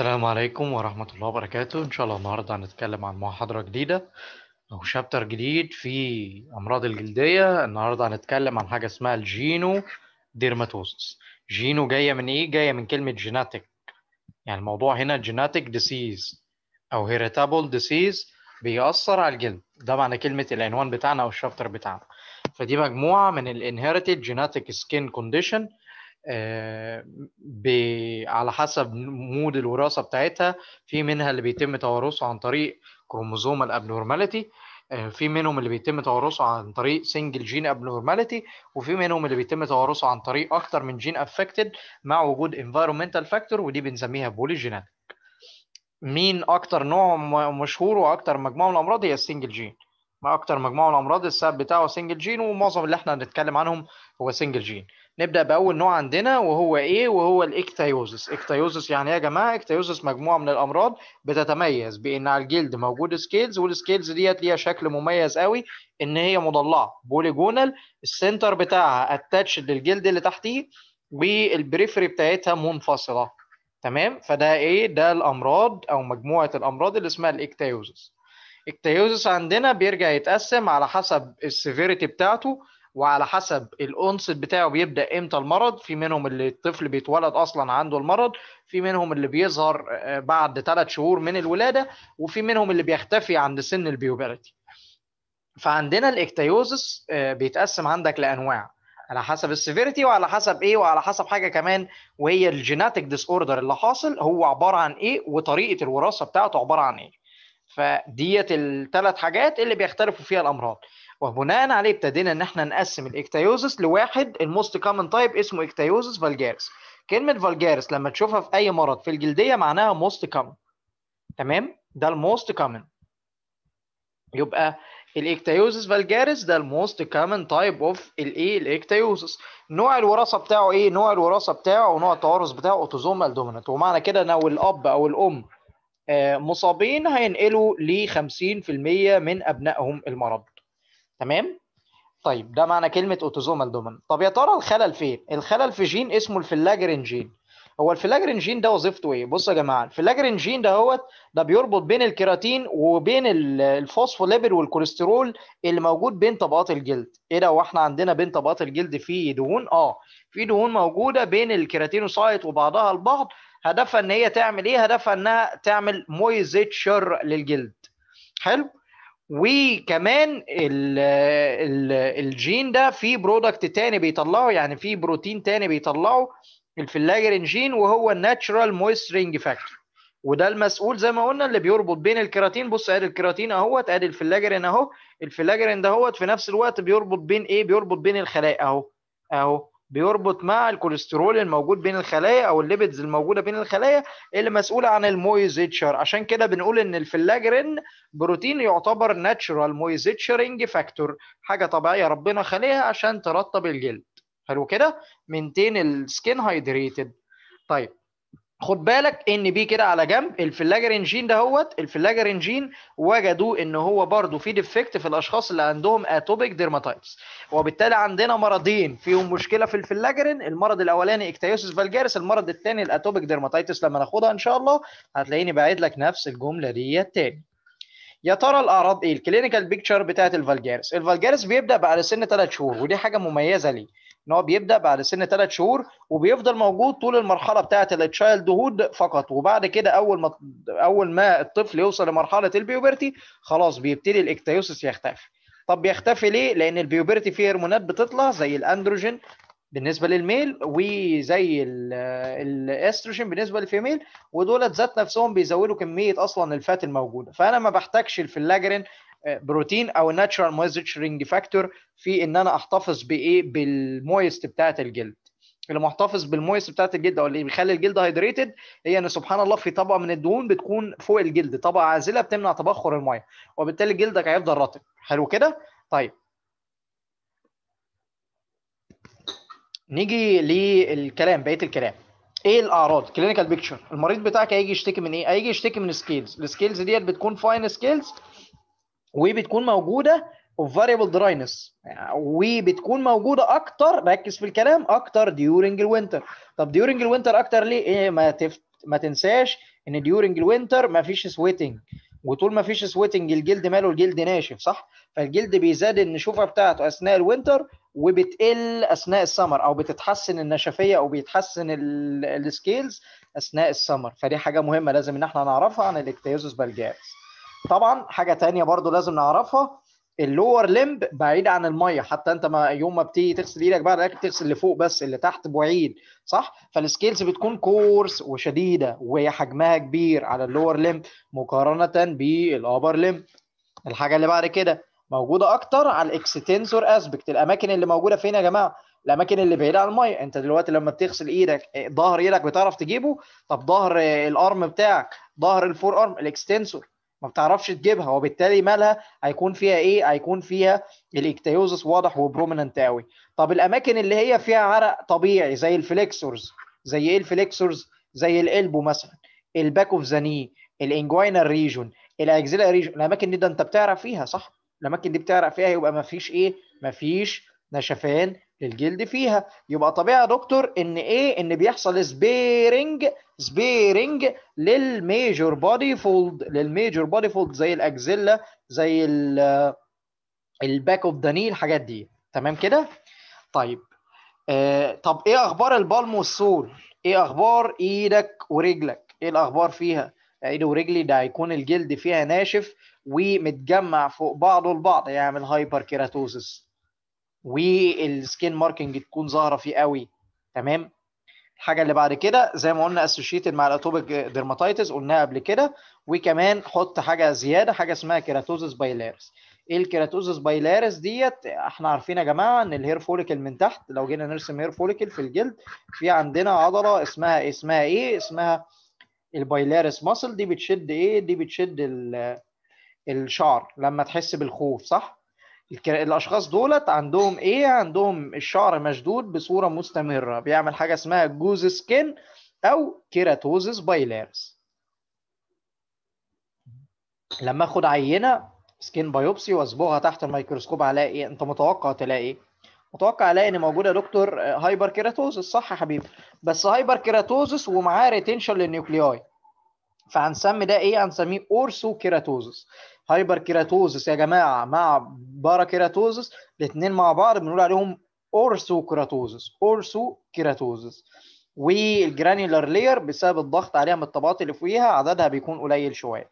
السلام عليكم ورحمة الله وبركاته إن شاء الله النهاردة هنتكلم عن محاضرة جديدة أو شابتر جديد في أمراض الجلدية النهاردة هنتكلم عن حاجة اسمها الجينو ديرماتوسس جينو جاية من إيه؟ جاية من كلمة جيناتيك يعني الموضوع هنا جيناتيك ديسيز أو هيريتابل ديسيز بيأثر على الجلد ده معنى كلمة العنوان بتاعنا أو الشابتر بتاعنا فدي مجموعة من الانهيرتد جيناتيك سكين كونديشن آه، على حسب مود الوراثه بتاعتها في منها اللي بيتم توارثه عن طريق كروموزومال ابنورماليتي آه، في منهم اللي بيتم توارثه عن طريق سنجل جين ابنورماليتي وفي منهم اللي بيتم توارثه عن طريق اكتر من جين افكتد مع وجود انفايرمنتال فاكتور ودي بنسميها بولي مين اكتر نوع مشهور واكتر مجموعه من الامراض هي السنجل جين ما اكتر مجموعه من الامراض السبب بتاعه سنجل جين ومعظم اللي احنا هنتكلم عنهم هو سنجل جين نبدا باول نوع عندنا وهو ايه وهو الاكتايوزس اكتايوزس يعني ايه يا جماعه اكتايوزس مجموعه من الامراض بتتميز بان على الجلد موجود سكيلز والسكيلز ديت ليها شكل مميز قوي ان هي مضلعه بوليجونال السنتر بتاعها اتاتش للجلد اللي تحتيه والبريفري بتاعتها منفصله تمام فده ايه ده الامراض او مجموعه الامراض اللي اسمها الاكتايوزس التيوزس عندنا بيرجع يتقسم على حسب السيفيريتي بتاعته وعلى حسب الانصت بتاعه بيبدا امتى المرض في منهم اللي الطفل بيتولد اصلا عنده المرض في منهم اللي بيظهر آه، بعد ثلاث شهور من الولاده وفي منهم اللي بيختفي عند سن البيوبرتي فعندنا الاكتيوزس آه، بيتقسم عندك لانواع على حسب السيفيريتي وعلى حسب ايه وعلى حسب حاجه كمان وهي الجيناتيك ديس اوردر اللي حاصل هو عباره عن ايه وطريقه الوراثه بتاعته عباره عن ايه فديت الثلاث حاجات اللي بيختلفوا فيها الامراض وبناء عليه ابتدينا ان احنا نقسم الاكتايوزس لواحد الموست كومن تايب اسمه اكتايوزس فالجارس كلمه فالجارس لما تشوفها في اي مرض في الجلديه معناها موست كومن تمام ده الموست كومن يبقى الاكتايوزس فالجارس ده الموست كومن تايب اوف الايه الاكتايوزس نوع الوراثه بتاعه ايه نوع الوراثه بتاعه ونوع التوارث بتاعه اوتوزومال دومينانت ومعنى كده لو الاب او الام آه، مصابين هينقلوا ل 50% من ابنائهم المرض تمام طيب ده معنى كلمه اوتوزومال دوميننت طب يا ترى الخلل فين الخلل في جين اسمه الفلاجرين جين هو الفلاجرين جين ده وظيفته ايه بصوا يا جماعه الفلاجرين جين ده هو ده بيربط بين الكيراتين وبين الفوسفوليبيد والكوليسترول اللي موجود بين طبقات الجلد ايه ده واحنا عندنا بين طبقات الجلد في دهون اه في دهون موجوده بين الكيراتينوسايت وبعضها البعض هدفها ان هي تعمل ايه هدفها انها تعمل مويزيتشر للجلد حلو وكمان الجين ده في برودكت تاني بيطلعه يعني في بروتين تاني بيطلعه الفلاجرين جين وهو الناتشرال مويسترينج فاكتور وده المسؤول زي ما قلنا اللي بيربط بين الكيراتين بص ادي الكيراتين اهوت ادي الفلاجرين اهو الفلاجرين ده اهوت في نفس الوقت بيربط بين ايه بيربط بين الخلايا اهو اهو بيربط مع الكوليسترول الموجود بين الخلايا او الليبيدز الموجوده بين الخلايا اللي مسؤوله عن المويزيتشر عشان كده بنقول ان الفلاجرين بروتين يعتبر ناتشرال مويزيتشرنج فاكتور حاجه طبيعيه ربنا خليها عشان ترطب الجلد حلو كده 200 السكين هايدريتد طيب خد بالك ان بيه كده على جنب الفلاجرنجين دهوت الفلاجرنجين وجدوا ان هو برضو في ديفكت في الاشخاص اللي عندهم اتوبيك ديرماتايتس وبالتالي عندنا مرضين فيهم مشكله في الفلاجرين المرض الاولاني اكتيوسس فالجاريس المرض الثاني الاتوبيك ديرماتايتس لما ناخدها ان شاء الله هتلاقيني باعد لك نفس الجمله دي تاني يا ترى الاعراض ايه الكلينيكال بيكتشر بتاعت الفالجاريس الفالجاريس بيبدا بعد سن 3 شهور ودي حاجه مميزه ليه ان هو بيبدا بعد سن ثلاث شهور وبيفضل موجود طول المرحله بتاعه التشايلد هود فقط وبعد كده اول ما اول ما الطفل يوصل لمرحله البيوبرتي خلاص بيبتدي الاكتيوسس يختفي طب بيختفي ليه لان البيوبرتي فيه هرمونات بتطلع زي الاندروجين بالنسبه للميل وزي الاستروجين بالنسبه للفيميل ودولت ذات نفسهم بيزودوا كميه اصلا الفات الموجوده فانا ما بحتاجش الفلاجرين بروتين او ناتشرال مويستشرنج فاكتور في ان انا احتفظ بايه بالمويست بتاعه الجلد اللي محتفظ بالمويست بتاعه الجلد او اللي بيخلي الجلد هيدريتد هي ان سبحان الله في طبقه من الدهون بتكون فوق الجلد طبقه عازله بتمنع تبخر الميه وبالتالي جلدك هيفضل رطب حلو كده طيب نيجي للكلام بقيه الكلام ايه الاعراض كلينيكال بيكتشر المريض بتاعك هيجي يشتكي من ايه هيجي يشتكي من سكيلز السكيلز ديت بتكون فاين سكيلز وبتكون موجوده اوف فاريبل dryness وبتكون موجوده اكتر ركز في الكلام اكتر ديورنج الوينتر طب ديورنج الوينتر اكتر ليه إيه ما تفت ما تنساش ان ديورنج الوينتر ما فيش سويتنج وطول ما فيش سويتنج الجلد ماله الجلد ناشف صح فالجلد بيزاد النشوفه بتاعته اثناء الوينتر وبتقل اثناء السمر او بتتحسن النشفيه او بيتحسن السكيلز اثناء السمر فدي حاجه مهمه لازم ان احنا نعرفها عن الاكتيازوس بالجاز طبعا حاجه تانية برضو لازم نعرفها اللور لمب بعيد عن الميه حتى انت ما يوم ما بتيجي تغسل ايدك بعد الاكل تغسل اللي فوق بس اللي تحت بعيد صح فالسكيلز بتكون كورس وشديده وحجمها كبير على اللور لمب مقارنه بالابر لمب الحاجه اللي بعد كده موجوده اكتر على الاكستنسور اسبكت الاماكن اللي موجوده فين يا جماعه الاماكن اللي بعيده عن الميه انت دلوقتي لما بتغسل ايدك ظهر ايدك بتعرف تجيبه طب ظهر الارم بتاعك ظهر الفور ارم الاكستنسور ما بتعرفش تجيبها وبالتالي مالها هيكون فيها ايه هيكون فيها الاكتيوزس واضح وبروميننت قوي طب الاماكن اللي هي فيها عرق طبيعي زي الفليكسورز زي ايه الفليكسورز زي الالبو مثلا الباك اوف ذا ني الانجوينال ريجون الاكزيلا ريجون الاماكن دي ده انت بتعرق فيها صح الاماكن دي بتعرق فيها يبقى ما فيش ايه ما فيش نشفان الجلد فيها يبقى طبيعي يا دكتور ان ايه ان بيحصل سبيرنج سبيرنج للميجور بودي فولد للميجور بودي فولد زي الاكزيلا زي الباك اوف ذا ني الحاجات دي تمام كده طيب آه طب ايه اخبار البالم والسول ايه اخبار ايدك ورجلك ايه الاخبار فيها ايدي ورجلي ده هيكون الجلد فيها ناشف ومتجمع فوق بعضه البعض يعمل هايبر كيراتوزس والسكين ماركنج تكون ظاهره فيه قوي تمام الحاجه اللي بعد كده زي ما قلنا اسوشيتد مع الاتوبيك ديرماتيتس قلناها قبل كده وكمان حط حاجه زياده حاجه اسمها كيراتوزس بايلارس ايه الكيراتوزس بايلارس ديت احنا عارفين يا جماعه ان الهير فوليكل من تحت لو جينا نرسم هير فوليكل في الجلد في عندنا عضله اسمها إيه؟ اسمها ايه اسمها البايلارس ماسل دي بتشد ايه دي بتشد الشعر لما تحس بالخوف صح الاشخاص دولت عندهم ايه عندهم الشعر مشدود بصوره مستمره بيعمل حاجه اسمها جوز سكين او كيراتوزس بايلارس لما اخد عينه سكين بايوبسي واصبغها تحت الميكروسكوب الاقي ايه انت متوقع تلاقي ايه متوقع الاقي ان موجود يا دكتور آه، هايبر كيراتوزس صح يا حبيبي بس هايبر كيراتوزس ومعاه ريتنشن للنيوكلياي فهنسمي ده ايه هنسميه اورسو كيراتوزس هايبر كيراتوزس يا جماعه مع بارا كيراتوزس الاثنين مع بعض بنقول عليهم اورسو كيراتوزس اورسو كيراتوزس والجرانيولار لير بسبب الضغط عليها من الطبقات اللي فوقيها عددها بيكون قليل شويه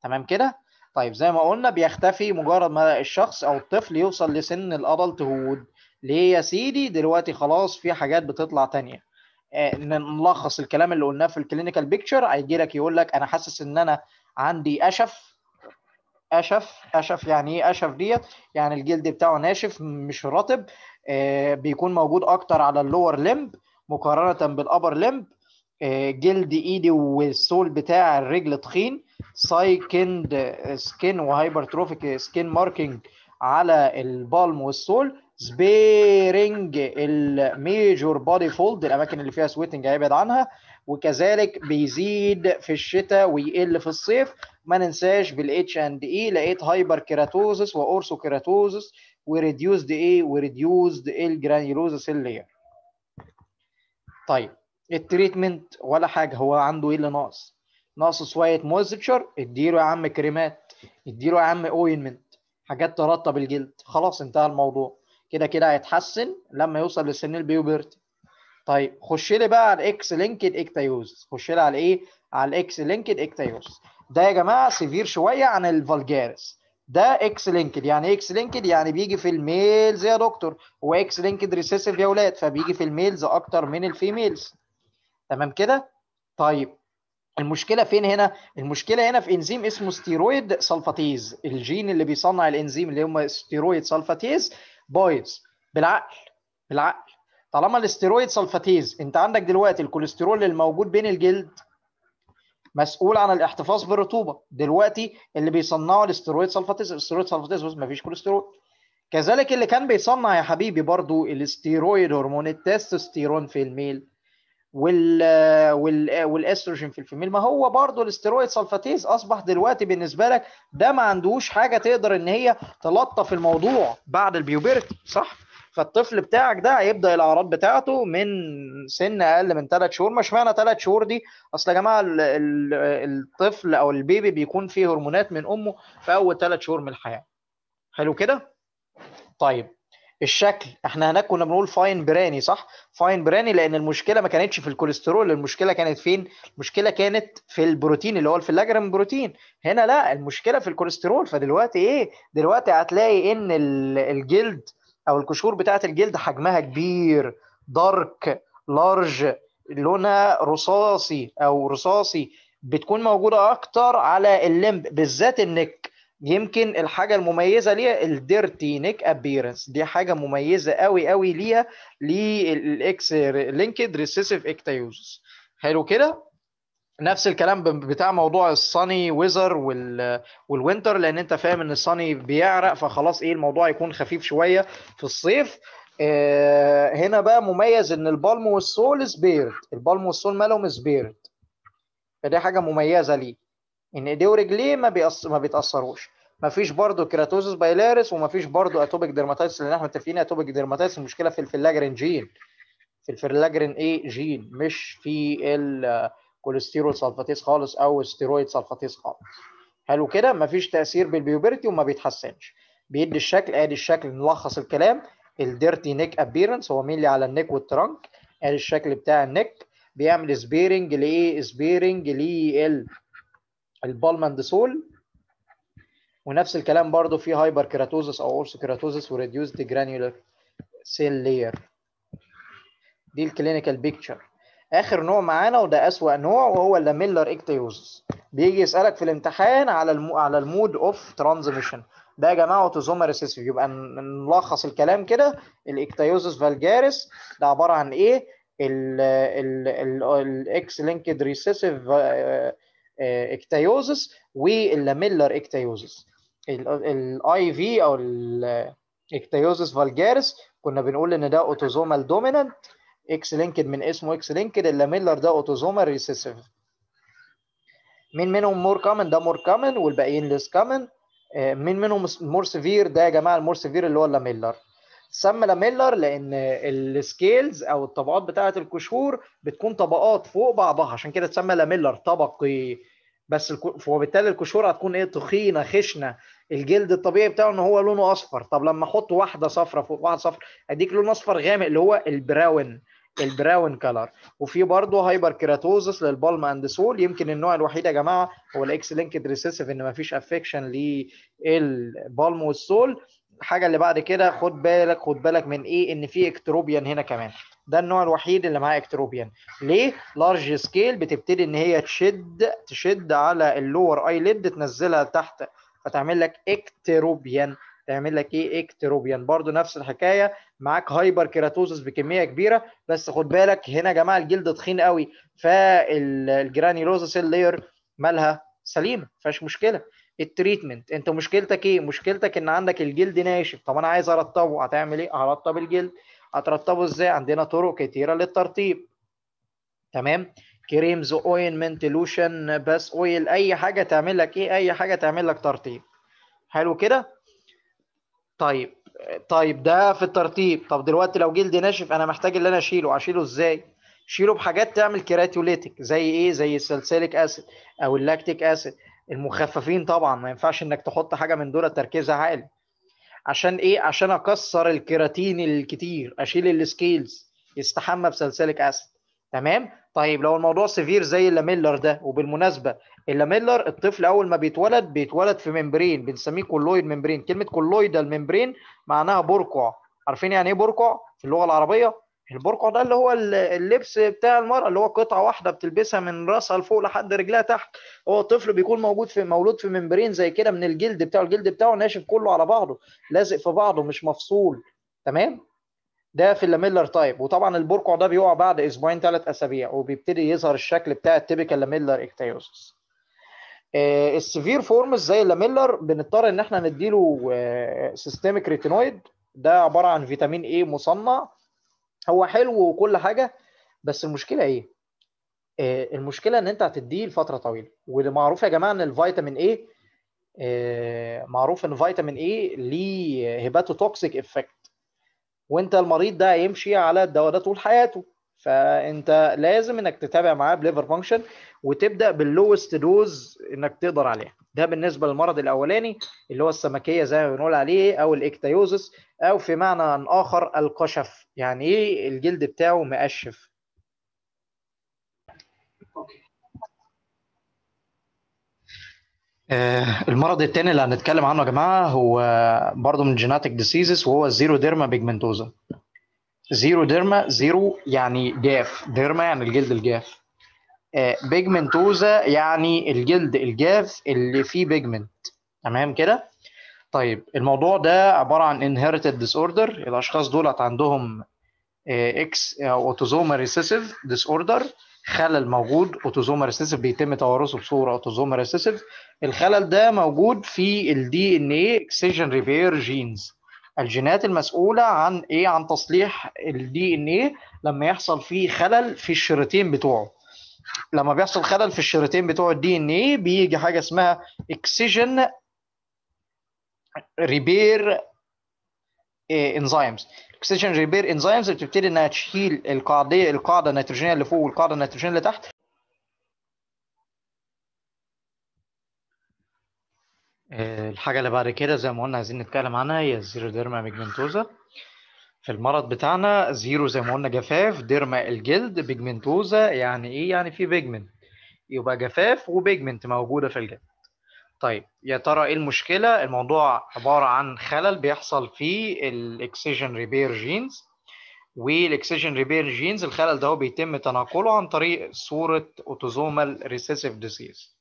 تمام كده طيب زي ما قلنا بيختفي مجرد ما الشخص او الطفل يوصل لسن الادلت هود ليه يا سيدي دلوقتي خلاص في حاجات بتطلع تانية آه نلخص الكلام اللي قلناه في الكلينيكال بيكتشر هيجي لك يقول لك انا حاسس ان انا عندي اشف اشف اشف يعني ايه اشف ديت يعني الجلد بتاعه ناشف مش رطب آه، بيكون موجود اكتر على اللور لمب مقارنه بالابر لمب آه، جلد ايدي والسول بتاع الرجل تخين سايكند سكين وهايبرتروفيك سكين ماركينج على البالم والسول سبيرنج الميجور بودي فولد الاماكن اللي فيها سويتنج هيبعد عنها وكذلك بيزيد في الشتاء ويقل في الصيف ما ننساش بالاتش اند اي لقيت هايبر كيراتوزس واورثو كيراتوزس وريديوزد ايه وريديوزد الجرانيولوزس اللير طيب التريتمنت ولا حاجه هو عنده ايه اللي ناقص ناقص شويه مويستشر اديله يا عم كريمات اديله يا عم اوينمنت حاجات ترطب الجلد خلاص انتهى الموضوع كده كده هيتحسن لما يوصل لسن البيوبرتي طيب خش لي بقى على الاكس لينكد اكتايوز خش لي على ايه على الاكس لينكد اكتايوز ده يا جماعه سيفير شويه عن الفالجارس ده اكس لينكد يعني اكس لينكد يعني بيجي في الميلز يا دكتور هو اكس لينكد ريسيسيف يا اولاد فبيجي في الميلز اكتر من الفيميلز تمام كده طيب المشكله فين هنا المشكله هنا في انزيم اسمه ستيرويد سلفاتيز الجين اللي بيصنع الانزيم اللي هم ستيرويد سلفاتيز بايظ بالعقل بالعقل طالما الاستيرويد سلفاتيز انت عندك دلوقتي الكوليسترول الموجود بين الجلد مسؤول عن الاحتفاظ بالرطوبه دلوقتي اللي بيصنعوا الاسترويد سلفاتيز الاسترويد سلفاتيز ما فيش كوليسترول كذلك اللي كان بيصنع يا حبيبي برضو الاستيرويد هرمون التستوستيرون في الميل وال وال والاستروجين في الفيميل ما هو برضه الاسترويد سلفاتيز اصبح دلوقتي بالنسبه لك ده ما عندوش حاجه تقدر ان هي تلطف الموضوع بعد البيوبرتي صح فالطفل بتاعك ده هيبدا الاعراض بتاعته من سن اقل من ثلاث شهور مش معنى ثلاث شهور دي اصل يا جماعه الطفل او البيبي بيكون فيه هرمونات من امه في اول ثلاث شهور من الحياه حلو كده طيب الشكل احنا هناك كنا بنقول فاين براني صح فاين براني لان المشكله ما كانتش في الكوليسترول المشكله كانت فين المشكله كانت في البروتين اللي هو الفلاجرم بروتين هنا لا المشكله في الكوليسترول فدلوقتي ايه دلوقتي هتلاقي ان الجلد او القشور بتاعه الجلد حجمها كبير دارك لارج لونها رصاصي او رصاصي بتكون موجوده اكتر على اللمب بالذات النك يمكن الحاجه المميزه ليها الديرتي نيك ابييرنس دي حاجه مميزه قوي قوي ليها للاكس لينكد ريسيسيف اكتايوزس حلو كده نفس الكلام بتاع موضوع الصني ويزر وال... والوينتر لان انت فاهم ان الصني بيعرق فخلاص ايه الموضوع يكون خفيف شويه في الصيف آه هنا بقى مميز ان البالم والسول سبيرد البالم والسول مالهم سبيرد فدي حاجه مميزه ليه ان ايديه ورجليه ما بيأص... ما بيتاثروش مفيش برضه كيراتوزس وما فيش برضه اتوبيك ديرماتايتس لان احنا متفقين اتوبيك ديرماتايتس المشكله في الفلاجرين جين في الفلاجرين ايه جين مش في ال كوليسترول سلفاتيز خالص او ستيرويد سلفاتيز خالص حلو كده مفيش تاثير بالبيوبرتي وما بيتحسنش بيدي الشكل ادي الشكل نلخص الكلام الديرتي نيك ابييرنس هو مين على النيك والترنك ادي الشكل بتاع النيك بيعمل سبيرنج لايه سبيرنج لل سول ونفس الكلام برضو في هايبر كيراتوزس او اورس كيراتوزس وريديوسد جرانيولر سيل لاير دي الكلينيكال بيكتشر اخر نوع معانا وده اسوا نوع وهو اللاميلر اكتيوزس بيجي يسالك في الامتحان على المو... على المود اوف ترانزميشن ده يا جماعه اوتوزوم ريسيسيف يبقى نلخص الكلام كده الاكتيوزس فالجاريس ده عباره عن ايه الاكس لينكد ريسيسيف اكتيوزس واللاميلر اكتيوزس الاي في او الاكتيوزس فالجاريس كنا بنقول ان ده اوتوزومال دومينانت اكس لينكد من اسمه اكس لينكد اللاميلر ده اوتوزومال ريسيسيف مين منهم مور كامن ده مور كامن والباقيين ليس كامن آه، مين منهم مور سيفير ده يا جماعه المور سيفير اللي هو اللاميلر سمى لاميلر لان السكيلز او الطبقات بتاعه الكشور بتكون طبقات فوق بعضها عشان كده اتسمى لاميلر طبقي بس وبالتالي الكشور هتكون ايه تخينه خشنه الجلد الطبيعي بتاعه ان هو لونه اصفر طب لما احط واحده صفرة فوق واحده صفراء اديك لون اصفر غامق اللي هو البراون البراون كلر وفي برضه هايبر كيراتوزس للبالم اند سول يمكن النوع الوحيد يا جماعه هو الاكس لينكد ريسيسيف ان مفيش افكشن للبالم والسول الحاجه اللي بعد كده خد بالك خد بالك من ايه ان في اكتروبيان هنا كمان ده النوع الوحيد اللي معاه اكتروبيان ليه لارج سكيل بتبتدي ان هي تشد تشد على اللور اي ليد تنزلها تحت فتعمل لك اكتروبيان تعمل لك ايه اكتروبيان برضو نفس الحكايه معاك هايبر كيراتوزس بكميه كبيره بس خد بالك هنا يا جماعه الجلد تخين قوي فالجرانيلوزا سيل لاير مالها سليمه فيهاش مشكله التريتمنت انت مشكلتك ايه مشكلتك ان عندك الجلد ناشف طب انا عايز ارطبه هتعمل ايه هرطب الجلد هترطبه ازاي عندنا طرق كتيره للترطيب تمام كريمز اوينمنت لوشن باس اويل اي حاجه تعمل لك ايه اي حاجه تعمل لك ترطيب حلو كده طيب طيب ده في الترطيب طب دلوقتي لو جلد ناشف انا محتاج اللي انا اشيله اشيله ازاي شيله بحاجات تعمل كيراتيوليتك زي ايه زي السلسلك اسيد او اللاكتيك اسيد المخففين طبعا ما ينفعش انك تحط حاجه من دول تركيزها عالي عشان ايه عشان اكسر الكيراتين الكتير اشيل السكيلز يستحمى بسلسلك اسيد تمام طيب لو الموضوع سيفير زي اللاميلر ده وبالمناسبه اللاميلر الطفل اول ما بيتولد بيتولد في ممبرين بنسميه كولويد ممبرين كلمه كولويد الممبرين معناها برقع عارفين يعني ايه برقع في اللغه العربيه البرقع ده اللي هو اللبس بتاع المرأة اللي هو قطعة واحدة بتلبسها من راسها لفوق لحد رجلها تحت هو الطفل بيكون موجود في مولود في ممبرين زي كده من الجلد بتاعه الجلد بتاعه ناشف كله على بعضه لازق في بعضه مش مفصول تمام ده في اللاميلر تايب وطبعا البرقع ده بيقع بعد اسبوعين ثلاث اسابيع وبيبتدي يظهر الشكل بتاع التيبيكال لاميلر اكتيوسس آه، السيفير فورمز زي اللاميلر بنضطر ان احنا نديله سيستميك آه، ريتينويد ده عباره عن فيتامين اي مصنع هو حلو وكل حاجه بس المشكله ايه آه، المشكله ان انت هتديه لفتره طويله ومعروف يا جماعه ان الفيتامين اي معروف ان فيتامين اي ليه هيباتوتوكسيك افكت وانت المريض ده هيمشي على الدواء ده طول حياته فانت لازم انك تتابع معاه بليفر فانكشن وتبدا باللوست دوز انك تقدر عليها ده بالنسبه للمرض الاولاني اللي هو السمكيه زي ما بنقول عليه او الاكتيوزس او في معنى اخر القشف يعني ايه الجلد بتاعه مقشف آه، المرض الثاني اللي هنتكلم عنه يا جماعه هو برضه من جيناتيك ديسيزز وهو الزيرو ديرما بيجمنتوزا زيرو ديرما زيرو يعني جاف ديرما يعني الجلد الجاف بيجمنتوزا آه، يعني الجلد الجاف اللي فيه بيجمنت تمام كده طيب الموضوع ده عباره عن انهيرتد ديس اوردر الاشخاص دولت عندهم اكس اوتوزوما ريسيسيف ديس اوردر خلل موجود اوتوزوم ريسيسيف بيتم توارثه بصوره اوتوزوم ريسيسيف الخلل ده موجود في الدي ان ايه اكسجن ريبير جينز الجينات المسؤوله عن ايه عن تصليح الدي ان ايه لما يحصل فيه خلل في الشريطين بتوعه لما بيحصل خلل في الشريطين بتوع الدي ان ايه بيجي حاجه اسمها اكسجن ريبير انزيمز اكسجين ريبير انزيمز بتبتدي انها تشيل القاعده القاعده النيتروجينيه اللي فوق والقاعده النيتروجينيه اللي تحت آه، الحاجة اللي بعد كده زي ما قلنا عايزين نتكلم عنها هي الزيرو ديرما بيجمنتوزا في المرض بتاعنا زيرو زي ما قلنا جفاف ديرما الجلد بيجمنتوزا يعني ايه يعني في بيجمنت يبقى جفاف وبيجمنت موجودة في الجلد طيب يا ترى ايه المشكله الموضوع عباره عن خلل بيحصل في الاكسجين ريبير جينز والاكسجين ريبير جينز الخلل ده بيتم تناقله عن طريق صوره اوتوزومال ريسيسيف ديزيز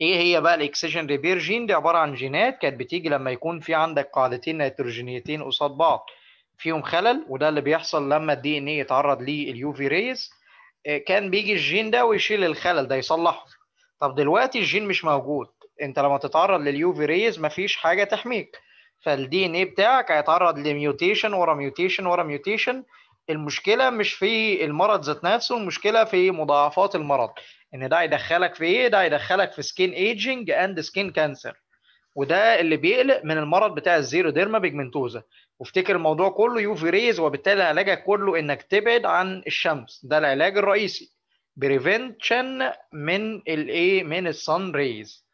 ايه هي بقى الاكسجين ريبير جين دي عباره عن جينات كانت بتيجي لما يكون في عندك قاعدتين نيتروجينيتين قصاد بعض فيهم خلل وده اللي بيحصل لما الدي ان ايه يتعرض لليو في ريز كان بيجي الجين ده ويشيل الخلل ده يصلحه طب دلوقتي الجين مش موجود انت لما تتعرض لليوفي ريز مفيش حاجه تحميك فالدي ان ايه بتاعك هيتعرض لميوتيشن ورا ميوتيشن ورا ميوتيشن المشكله مش في المرض ذات نفسه المشكله في مضاعفات المرض ان ده هيدخلك في ايه ده هيدخلك في سكين ايجنج اند سكين كانسر وده اللي بيقلق من المرض بتاع الزيرو ديرما بيجمنتوزا وافتكر الموضوع كله يوفي ريز وبالتالي علاجك كله انك تبعد عن الشمس ده العلاج الرئيسي بريفنشن من الايه من الصن ريز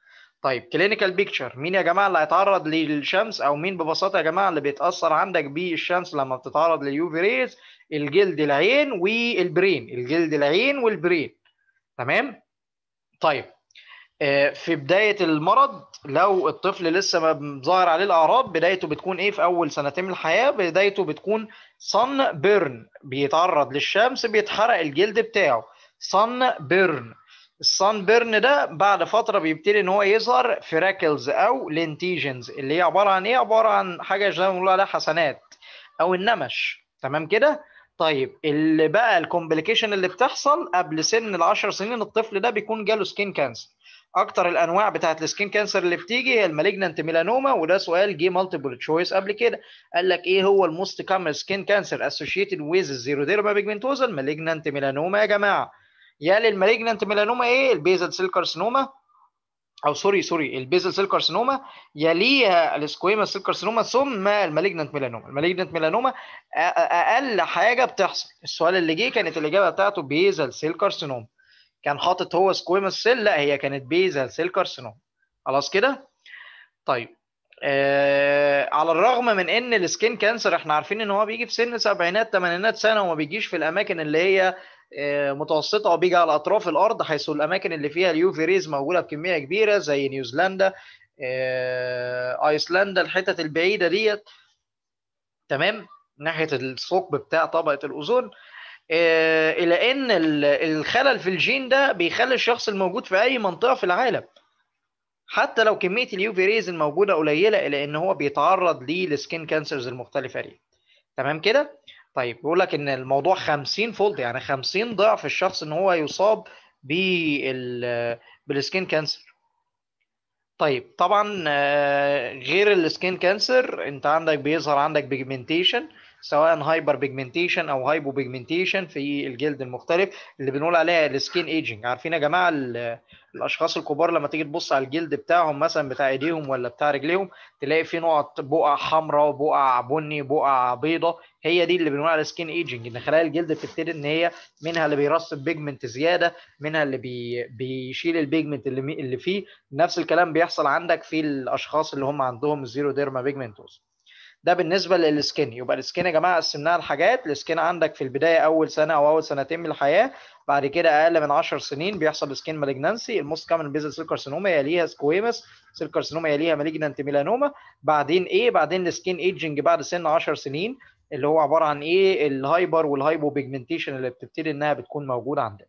طيب كلينيكال بيكتشر مين يا جماعه اللي هيتعرض للشمس او مين ببساطه يا جماعه اللي بيتاثر عندك بالشمس لما بتتعرض في ريز الجلد العين والبرين الجلد العين والبرين تمام طيب آه، في بدايه المرض لو الطفل لسه ما ظاهر عليه الاعراض بدايته بتكون ايه في اول سنتين من الحياه بدايته بتكون صن بيرن بيتعرض للشمس بيتحرق الجلد بتاعه صن بيرن السان بيرن ده بعد فتره بيبتدي ان هو يظهر راكلز او لنتيجنز اللي هي عباره عن ايه عباره عن حاجه زي ما بنقول عليها حسنات او النمش تمام كده طيب اللي بقى الكومبليكيشن اللي بتحصل قبل سن ال 10 سنين الطفل ده بيكون جاله سكين كانسر اكتر الانواع بتاعت السكين كانسر اللي بتيجي هي المالجننت ميلانوما وده سؤال جه مالتيبل تشويس قبل كده قال لك ايه هو الموست كامل سكين كانسر اسوشيتد ويز ديرما بيجمنتوزا المالجننت ميلانوما يا جماعه يا للمالجنانت ميلانوما ايه البيزل سيل كارسينوما او سوري سوري البيزل سيل كارسينوما يليها السكويما سيل كارسينوما ثم المالجنانت ميلانوما المالجنانت ميلانوما اقل حاجه بتحصل السؤال اللي جه كانت الاجابه بتاعته بيزل سيل كارسينوما كان حاطط هو سكويما سيل لا هي كانت بيزل سيل كارسينوما خلاص كده طيب آه على الرغم من ان السكين كانسر احنا عارفين ان هو بيجي في سن سبعينات ثمانينات سنه وما بيجيش في الاماكن اللي هي آه، متوسطه وبيجي على اطراف الارض حيث الاماكن اللي فيها اليوفي ريز موجوده بكميه كبيره زي نيوزيلندا آه، ايسلندا الحتت البعيده ديت تمام ناحيه الثقب بتاع طبقه الاوزون آه، الى ان الخلل في الجين ده بيخلي الشخص الموجود في اي منطقه في العالم حتى لو كميه اليوفي ريز الموجوده قليله الى ان هو بيتعرض للسكين كانسرز المختلفه دي تمام كده طيب بيقول لك ان الموضوع 50 فولد يعني 50 ضعف الشخص ان هو يصاب بال بالسكين كانسر طيب طبعا آه، غير السكين كانسر انت عندك بيظهر عندك بيجمنتيشن سواء هايبر بيجمنتيشن او هايبو بيجمنتيشن في الجلد المختلف اللي بنقول عليها السكين ايجنج عارفين يا جماعه الاشخاص الكبار لما تيجي تبص على الجلد بتاعهم مثلا بتاع ايديهم ولا بتاع رجليهم تلاقي في نقط بقع حمراء بقع بني بقع بيضه هي دي اللي بنقول على سكين ايجنج ان خلايا الجلد بتبتدي ان هي منها اللي بيرسب بيجمنت زياده منها اللي بي بيشيل البيجمنت اللي اللي فيه نفس الكلام بيحصل عندك في الاشخاص اللي هم عندهم الزيرو ديرما بيجمنتوز ده بالنسبه للسكين يبقى السكين يا جماعه قسمناها لحاجات السكين عندك في البدايه اول سنه او اول سنتين من الحياه بعد كده اقل من 10 سنين بيحصل سكين مالجنانسي الموست كامن بيزل سيل كارسينوما يليها سكويمس سيل كارسينوما يليها مالجنانت ميلانوما بعدين ايه بعدين السكين ايجنج بعد سن 10 سنين اللي هو عباره عن ايه الهايبر والهايبو بيجمنتيشن اللي بتبتدي انها بتكون موجوده عندنا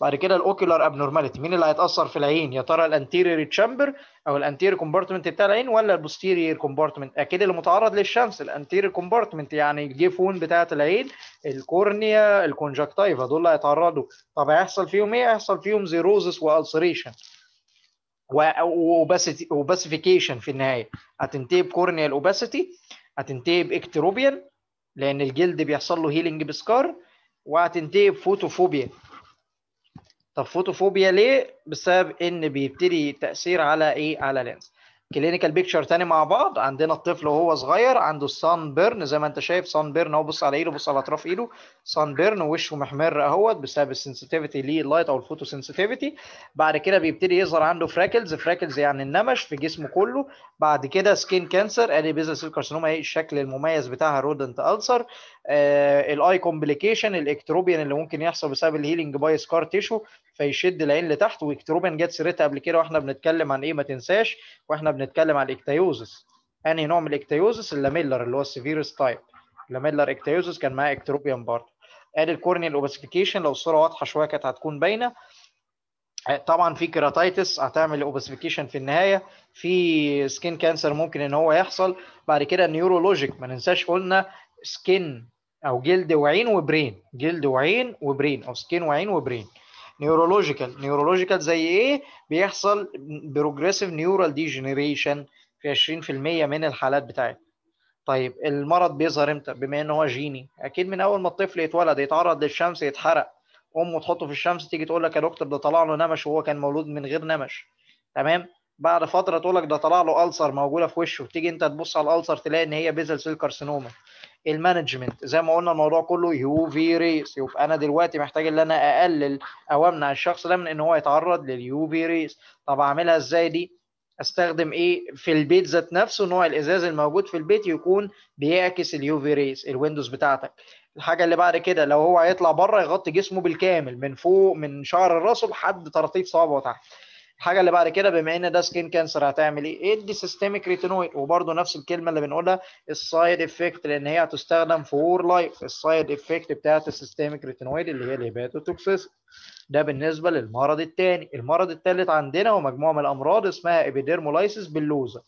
بعد كده الاوكيولار ابنورماليتي مين اللي هيتاثر في العين يا ترى الانتيريور تشامبر او الانتيريور كومبارتمنت بتاع العين ولا البوستيريور كومبارتمنت اكيد اللي متعرض للشمس الانتيريور كومبارتمنت يعني الجيفون بتاعه العين الكورنيا الكونجكتيفا دول اللي هيتعرضوا طب هيحصل فيهم ايه هيحصل فيهم زيروزس والسريشن وباسيفيكيشن في النهايه هتنتهي بكورنيا الاوباسيتي هتنتهي باكتروبيان لان الجلد بيحصل له هيلينج بسكار وهتنتهي بفوتوفوبيا طب فوتوفوبيا ليه؟ بسبب ان بيبتدي تاثير على ايه؟ على لينز. كلينيكال بيكتشر تاني مع بعض عندنا الطفل وهو صغير عنده الصن بيرن زي ما انت شايف صن بيرن اهو بص على ايده بص على اطراف ايده صن بيرن ووشه محمر اهوت بسبب السنسيتيفيتي لللايت او الفوتو سنسيتيفيتي بعد كده بيبتدي يظهر عنده فراكلز فراكلز يعني النمش في جسمه كله بعد كده سكين كانسر ادي بيزل سيل كارسينوما ايه الشكل المميز بتاعها رودنت السر آه، الاي كومبليكيشن الاكتروبيان اللي ممكن يحصل بسبب الهيلينج باي سكار تيشو فيشد العين لتحت واكتروبيان جت سيرتها قبل كده واحنا بنتكلم عن ايه ما تنساش واحنا بنتكلم عن الاكتيوزس انهي نوع من الاكتيوزس اللاميلر اللي هو السيفيرس تايب اللاميلر اكتيوزس كان معاه اكتروبيان برضه ادي الكورنيال اوبسفيكيشن لو الصوره واضحه شويه كانت هتكون باينه آه، طبعا في كيراتايتس هتعمل اوبسفيكيشن في النهايه في سكين كانسر ممكن ان هو يحصل بعد كده نيورولوجيك ما ننساش قلنا سكين او جلد وعين وبرين جلد وعين وبرين او سكين وعين وبرين نيورولوجيكال نيورولوجيكال زي ايه بيحصل بروجريسيف نيورال ديجنريشن في 20% من الحالات بتاعتنا طيب المرض بيظهر امتى بما ان هو جيني اكيد من اول ما الطفل يتولد يتعرض للشمس يتحرق امه تحطه في الشمس تيجي تقول لك يا دكتور ده طلع له نمش وهو كان مولود من غير نمش تمام بعد فتره تقول لك ده طلع له ألسر موجوده في وشه تيجي انت تبص على الألسر تلاقي ان هي بيزل سيل كارسينوما المانجمنت زي ما قلنا الموضوع كله يو في ريس يبقى انا دلوقتي محتاج ان انا اقلل او امنع الشخص ده من ان هو يتعرض لليو في ريس طب اعملها ازاي دي استخدم ايه في البيت ذات نفسه نوع الازاز الموجود في البيت يكون بيعكس اليو في ريس الويندوز بتاعتك الحاجه اللي بعد كده لو هو هيطلع بره يغطي جسمه بالكامل من فوق من شعر راسه لحد طراطيف صوابعه تحت الحاجه اللي بعد كده بما ان ده سكين كانسر هتعمل ايه؟ ادي سيستميك ريتينويد وبرده نفس الكلمه اللي بنقولها السايد افكت لان هي هتستخدم في وور لايف السايد افكت بتاعت السيستميك ريتينويد اللي هي الهيباتوتوكسيس ده بالنسبه للمرض الثاني، المرض الثالث عندنا ومجموعه من الامراض اسمها ايبيديرمولايسيس باللوزا.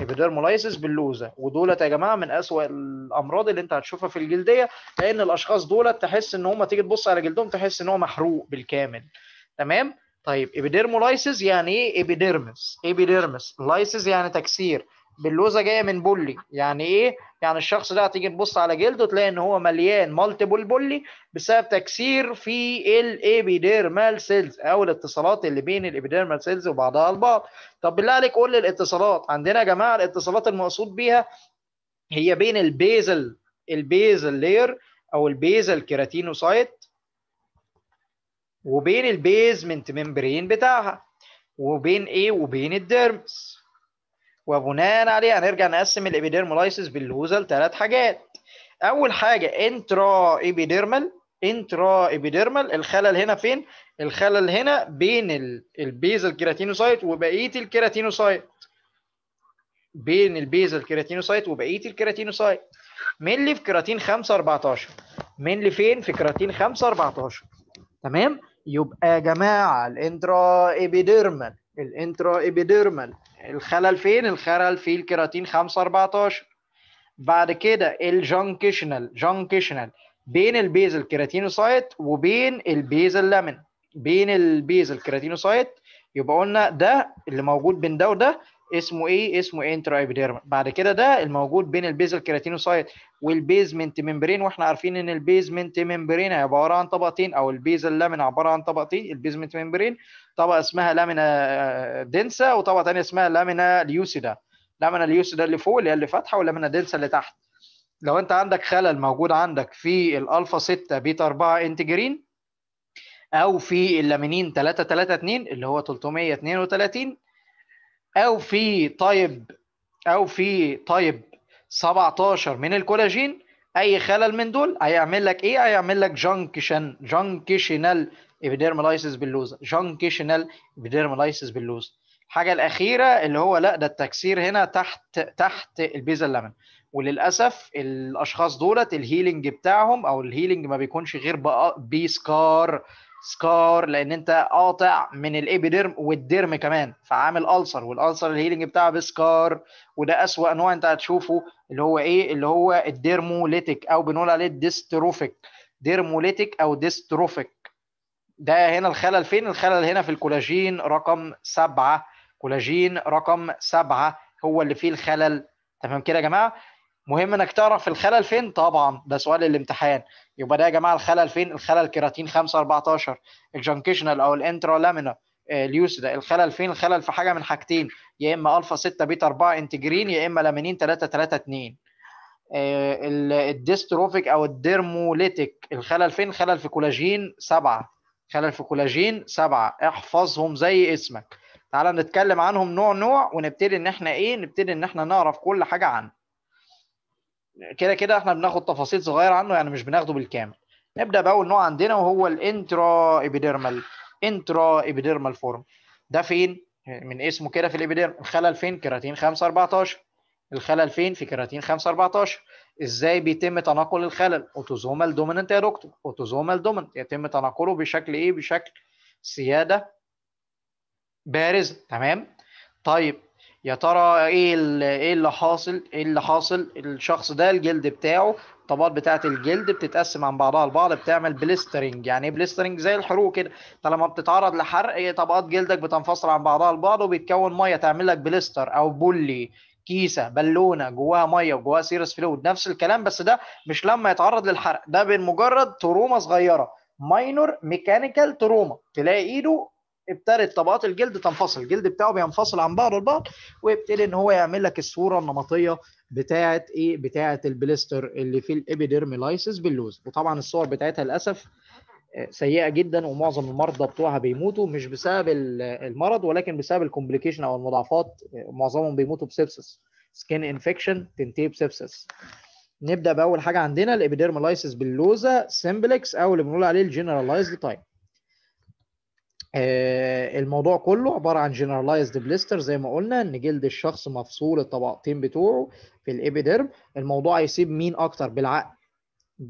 ايبيديرمولايسيس باللوزا ودولت يا جماعه من اسوأ الامراض اللي انت هتشوفها في الجلديه لان الاشخاص دولت تحس ان هم تيجي تبص على جلدهم تحس ان هو محروق بالكامل تمام طيب ايبيديرمولايسيس يعني ايه ايبيديرمس ايبيديرمس لايسيس يعني تكسير باللوزه جايه من بولي يعني ايه يعني الشخص ده هتيجي تبص على جلده تلاقي ان هو مليان مالتيبل بولي بسبب تكسير في الابيديرمال سيلز او الاتصالات اللي بين الابيديرمال سيلز وبعضها البعض طب بالله عليك قول لي الاتصالات عندنا يا جماعه الاتصالات المقصود بيها هي بين البيزل البيزل لير او البيزل كيراتينوسايت وبين البيزمنت ممبرين بتاعها وبين ايه وبين الديرمس وبناء عليه هنرجع نقسم الابيديرمولايسيس باللوزة لثلاث حاجات اول حاجه انترا ابيديرمال انترا ابيديرمال الخلل هنا فين الخلل هنا بين البيزل كيراتينوسايت وبقيه الكيراتينوسايت بين البيزل كيراتينوسايت وبقيه الكيراتينوسايت مين اللي في كيراتين 5 14 مين اللي فين في كيراتين 5 14 تمام يبقى يا جماعه الانترا ايبيديرمال الانترا ايبيديرمال الخلل فين الخلل في الكيراتين 5 14 بعد كده الجنكشنال جنكشنال بين البيزل كيراتينوسايت وبين البيزل لامن بين البيزل كيراتينوسايت يبقى قلنا ده اللي موجود بين ده وده اسمه ايه اسمه انترايبيديرم بعد كده ده الموجود بين البيزل كيراتينوسايت والبيزمنت ممبرين واحنا عارفين ان البيزمنت ممبرين عباره عن طبقتين او البيزل لامين عباره عن طبقتين البيزمنت ممبرين طبقه اسمها لامينا دنسا وطبقه ثانيه اسمها لامينا ليوسيدا لامينا ليوسيدا اللي فوق اللي هي اللي فاتحه ولامينا دنسا اللي تحت لو انت عندك خلل موجود عندك في الالفا 6 بيتا 4 انتجرين او في اللامينين 332 اللي هو 332 او في طيب او في طيب 17 من الكولاجين اي خلل من دول هيعمل لك ايه هيعمل لك جانكشن جانكشنال ايبيديرمالايسيس باللوزه جانكشنال ايبيديرمالايسيس باللوزه الحاجه الاخيره اللي هو لا ده التكسير هنا تحت تحت البيزا اللمن وللاسف الاشخاص دولت الهيلينج بتاعهم او الهيلينج ما بيكونش غير بسكار سكار لان انت قاطع من الابيديرم والديرم كمان فعامل السر والالسر الهيلنج بتاعه بسكار وده اسوا نوع انت هتشوفه اللي هو ايه اللي هو الديرموليتيك او بنقول عليه الديستروفيك ديرموليتيك او ديستروفيك ده هنا الخلل فين الخلل هنا في الكولاجين رقم سبعة كولاجين رقم سبعة هو اللي فيه الخلل تمام كده يا جماعه مهم انك تعرف الخلل فين طبعا ده سؤال الامتحان يبقى ده يا جماعه الخلل فين الخلل كيراتين 5 14 الجنكشنال او الانترا لامينا آه، اليوسدا الخلل فين الخلل في حاجه من حاجتين يا اما الفا 6 بيتا 4 انتجرين يا اما لامينين 3 3 2 الديستروفيك او الديرموليتيك الخلل فين خلل في كولاجين 7 خلل في كولاجين 7 احفظهم زي اسمك تعال نتكلم عنهم نوع نوع ونبتدي ان احنا ايه نبتدي ان احنا نعرف كل حاجه عنه كده كده احنا بناخد تفاصيل صغيره عنه يعني مش بناخده بالكامل نبدا باول نوع عندنا وهو الانترا ايبيديرمال انترا ايبيديرمال فورم ده فين من اسمه كده في الابيديرم الخلل فين كيراتين 5 14 الخلل فين في كيراتين 5 14 ازاي بيتم تناقل الخلل اوتوزومال دوميننت يا دكتور اوتوزومال دوميننت يتم تناقله بشكل ايه بشكل سياده بارزه تمام طيب يا ترى ايه ايه اللي حاصل ايه اللي حاصل الشخص ده الجلد بتاعه الطبقات بتاعه الجلد بتتقسم عن بعضها البعض بتعمل بليسترنج يعني ايه بليسترنج زي الحروق كده انت لما بتتعرض لحرق طبقات جلدك بتنفصل عن بعضها البعض وبيتكون ميه تعمل لك بليستر او بولي كيسه بالونه جواها ميه وجواها سيرس فلويد نفس الكلام بس ده مش لما يتعرض للحرق ده بمجرد تروما صغيره ماينور ميكانيكال تروما تلاقي ايده ابتدت طبقات الجلد تنفصل الجلد بتاعه بينفصل عن بعضه البعض ويبتدي ان هو يعمل لك الصوره النمطيه بتاعه ايه بتاعه البليستر اللي في الابيديرميلايسيس باللوز وطبعا الصور بتاعتها للاسف آه، سيئه جدا ومعظم المرضى بتوعها بيموتوا مش بسبب المرض ولكن بسبب الكومبليكيشن او المضاعفات آه، معظمهم بيموتوا بسبسس سكين انفكشن تنتهي بسبسس نبدا باول حاجه عندنا الابيديرميلايسيس باللوزه سيمبلكس او اللي بنقول عليه الجنرالايزد تايب آه، الموضوع كله عباره عن جنرالايزد بليستر زي ما قلنا ان جلد الشخص مفصول الطبقتين بتوعه في الابيديرم الموضوع هيصيب مين اكتر بالعقل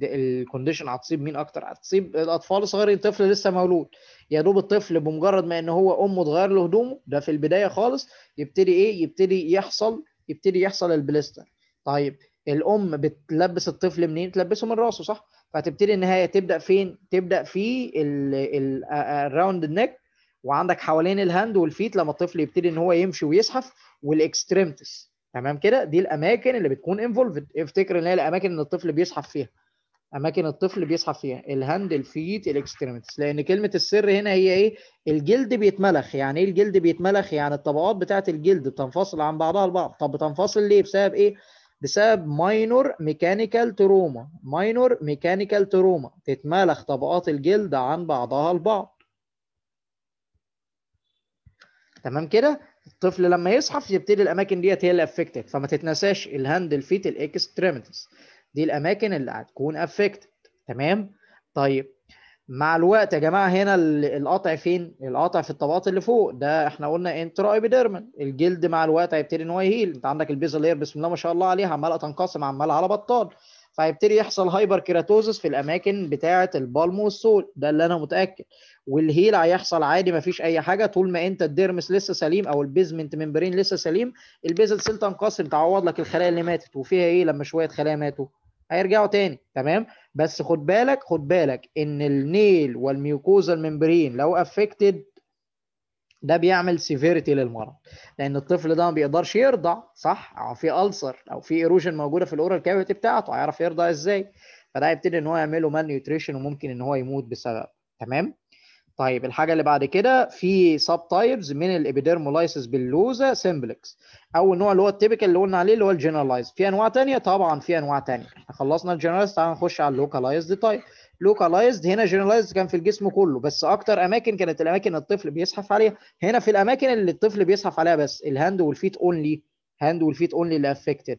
الكونديشن هتصيب مين اكتر هتصيب الاطفال الصغيرين طفل لسه مولود يا دوب الطفل بمجرد ما ان هو امه تغير له هدومه ده في البدايه خالص يبتدي ايه يبتدي يحصل يبتدي يحصل البليستر طيب الام بتلبس الطفل منين تلبسه من راسه صح فتبتدي النهايه تبدا فين تبدا في الراوند النك وعندك حوالين الهاند والفيت لما الطفل يبتدي ان هو يمشي ويزحف والاكستريمتس تمام كده دي الاماكن اللي بتكون انفولفد افتكر ان هي الاماكن اللي الطفل بيزحف فيها اماكن الطفل بيزحف فيها الهاند الفيت الاكستريمتس لان كلمه السر هنا هي ايه الجلد بيتملخ يعني ايه الجلد بيتملخ يعني الطبقات بتاعه الجلد بتنفصل عن بعضها البعض طب بتنفصل ليه بسبب ايه بسبب ماينور ميكانيكال تروما ماينور ميكانيكال تروما تتمالخ طبقات الجلد عن بعضها البعض تمام كده الطفل لما يصحى يبتدي الاماكن ديت هي اللي افكتد فما تتنساش الهاند الفيت الاكستريميتيز دي الاماكن اللي هتكون افكتد تمام طيب مع الوقت يا جماعه هنا القطع فين؟ القطع في الطبقات اللي فوق ده احنا قلنا انترا ايبيديرمال الجلد مع الوقت هيبتدي ان هو يهيل انت عندك البيزل لير بسم الله ما شاء الله عليها عماله تنقسم عماله على بطال فهيبتدي يحصل هايبر كيراتوزس في الاماكن بتاعه البالم والسول ده اللي انا متاكد والهيل هيحصل عادي مفيش اي حاجه طول ما انت الديرمس لسه سليم او البيزمنت ممبرين لسه سليم البيزل سيل تنقسم تعوض لك الخلايا اللي ماتت وفيها ايه لما شويه خلايا ماتوا هيرجعوا تاني تمام بس خد بالك خد بالك ان النيل والميوكوزا الممبرين لو افكتد ده بيعمل سيفيريتي للمرض لان الطفل ده ما بيقدرش يرضع صح او في ألسر او في ايروجن موجوده في الاورال كافيتي بتاعته هيعرف يرضع ازاي فده هيبتدي ان هو يعمله مال نيوتريشن وممكن ان هو يموت بسبب تمام طيب الحاجه اللي بعد كده في سب تايبز من الابيديرمولايسيس باللوزا سمبلكس اول نوع اللي هو التيبيكال اللي قلنا عليه اللي هو الجنرالايز في انواع تانية طبعا في انواع تانية احنا خلصنا الجنرالايز تعال نخش على اللوكالايزد تايب لوكالايزد هنا جنرالايزد كان في الجسم كله بس اكتر اماكن كانت الاماكن الطفل بيزحف عليها هنا في الاماكن اللي الطفل بيزحف عليها بس الهاند والفيت اونلي هاند والفيت اونلي اللي افكتد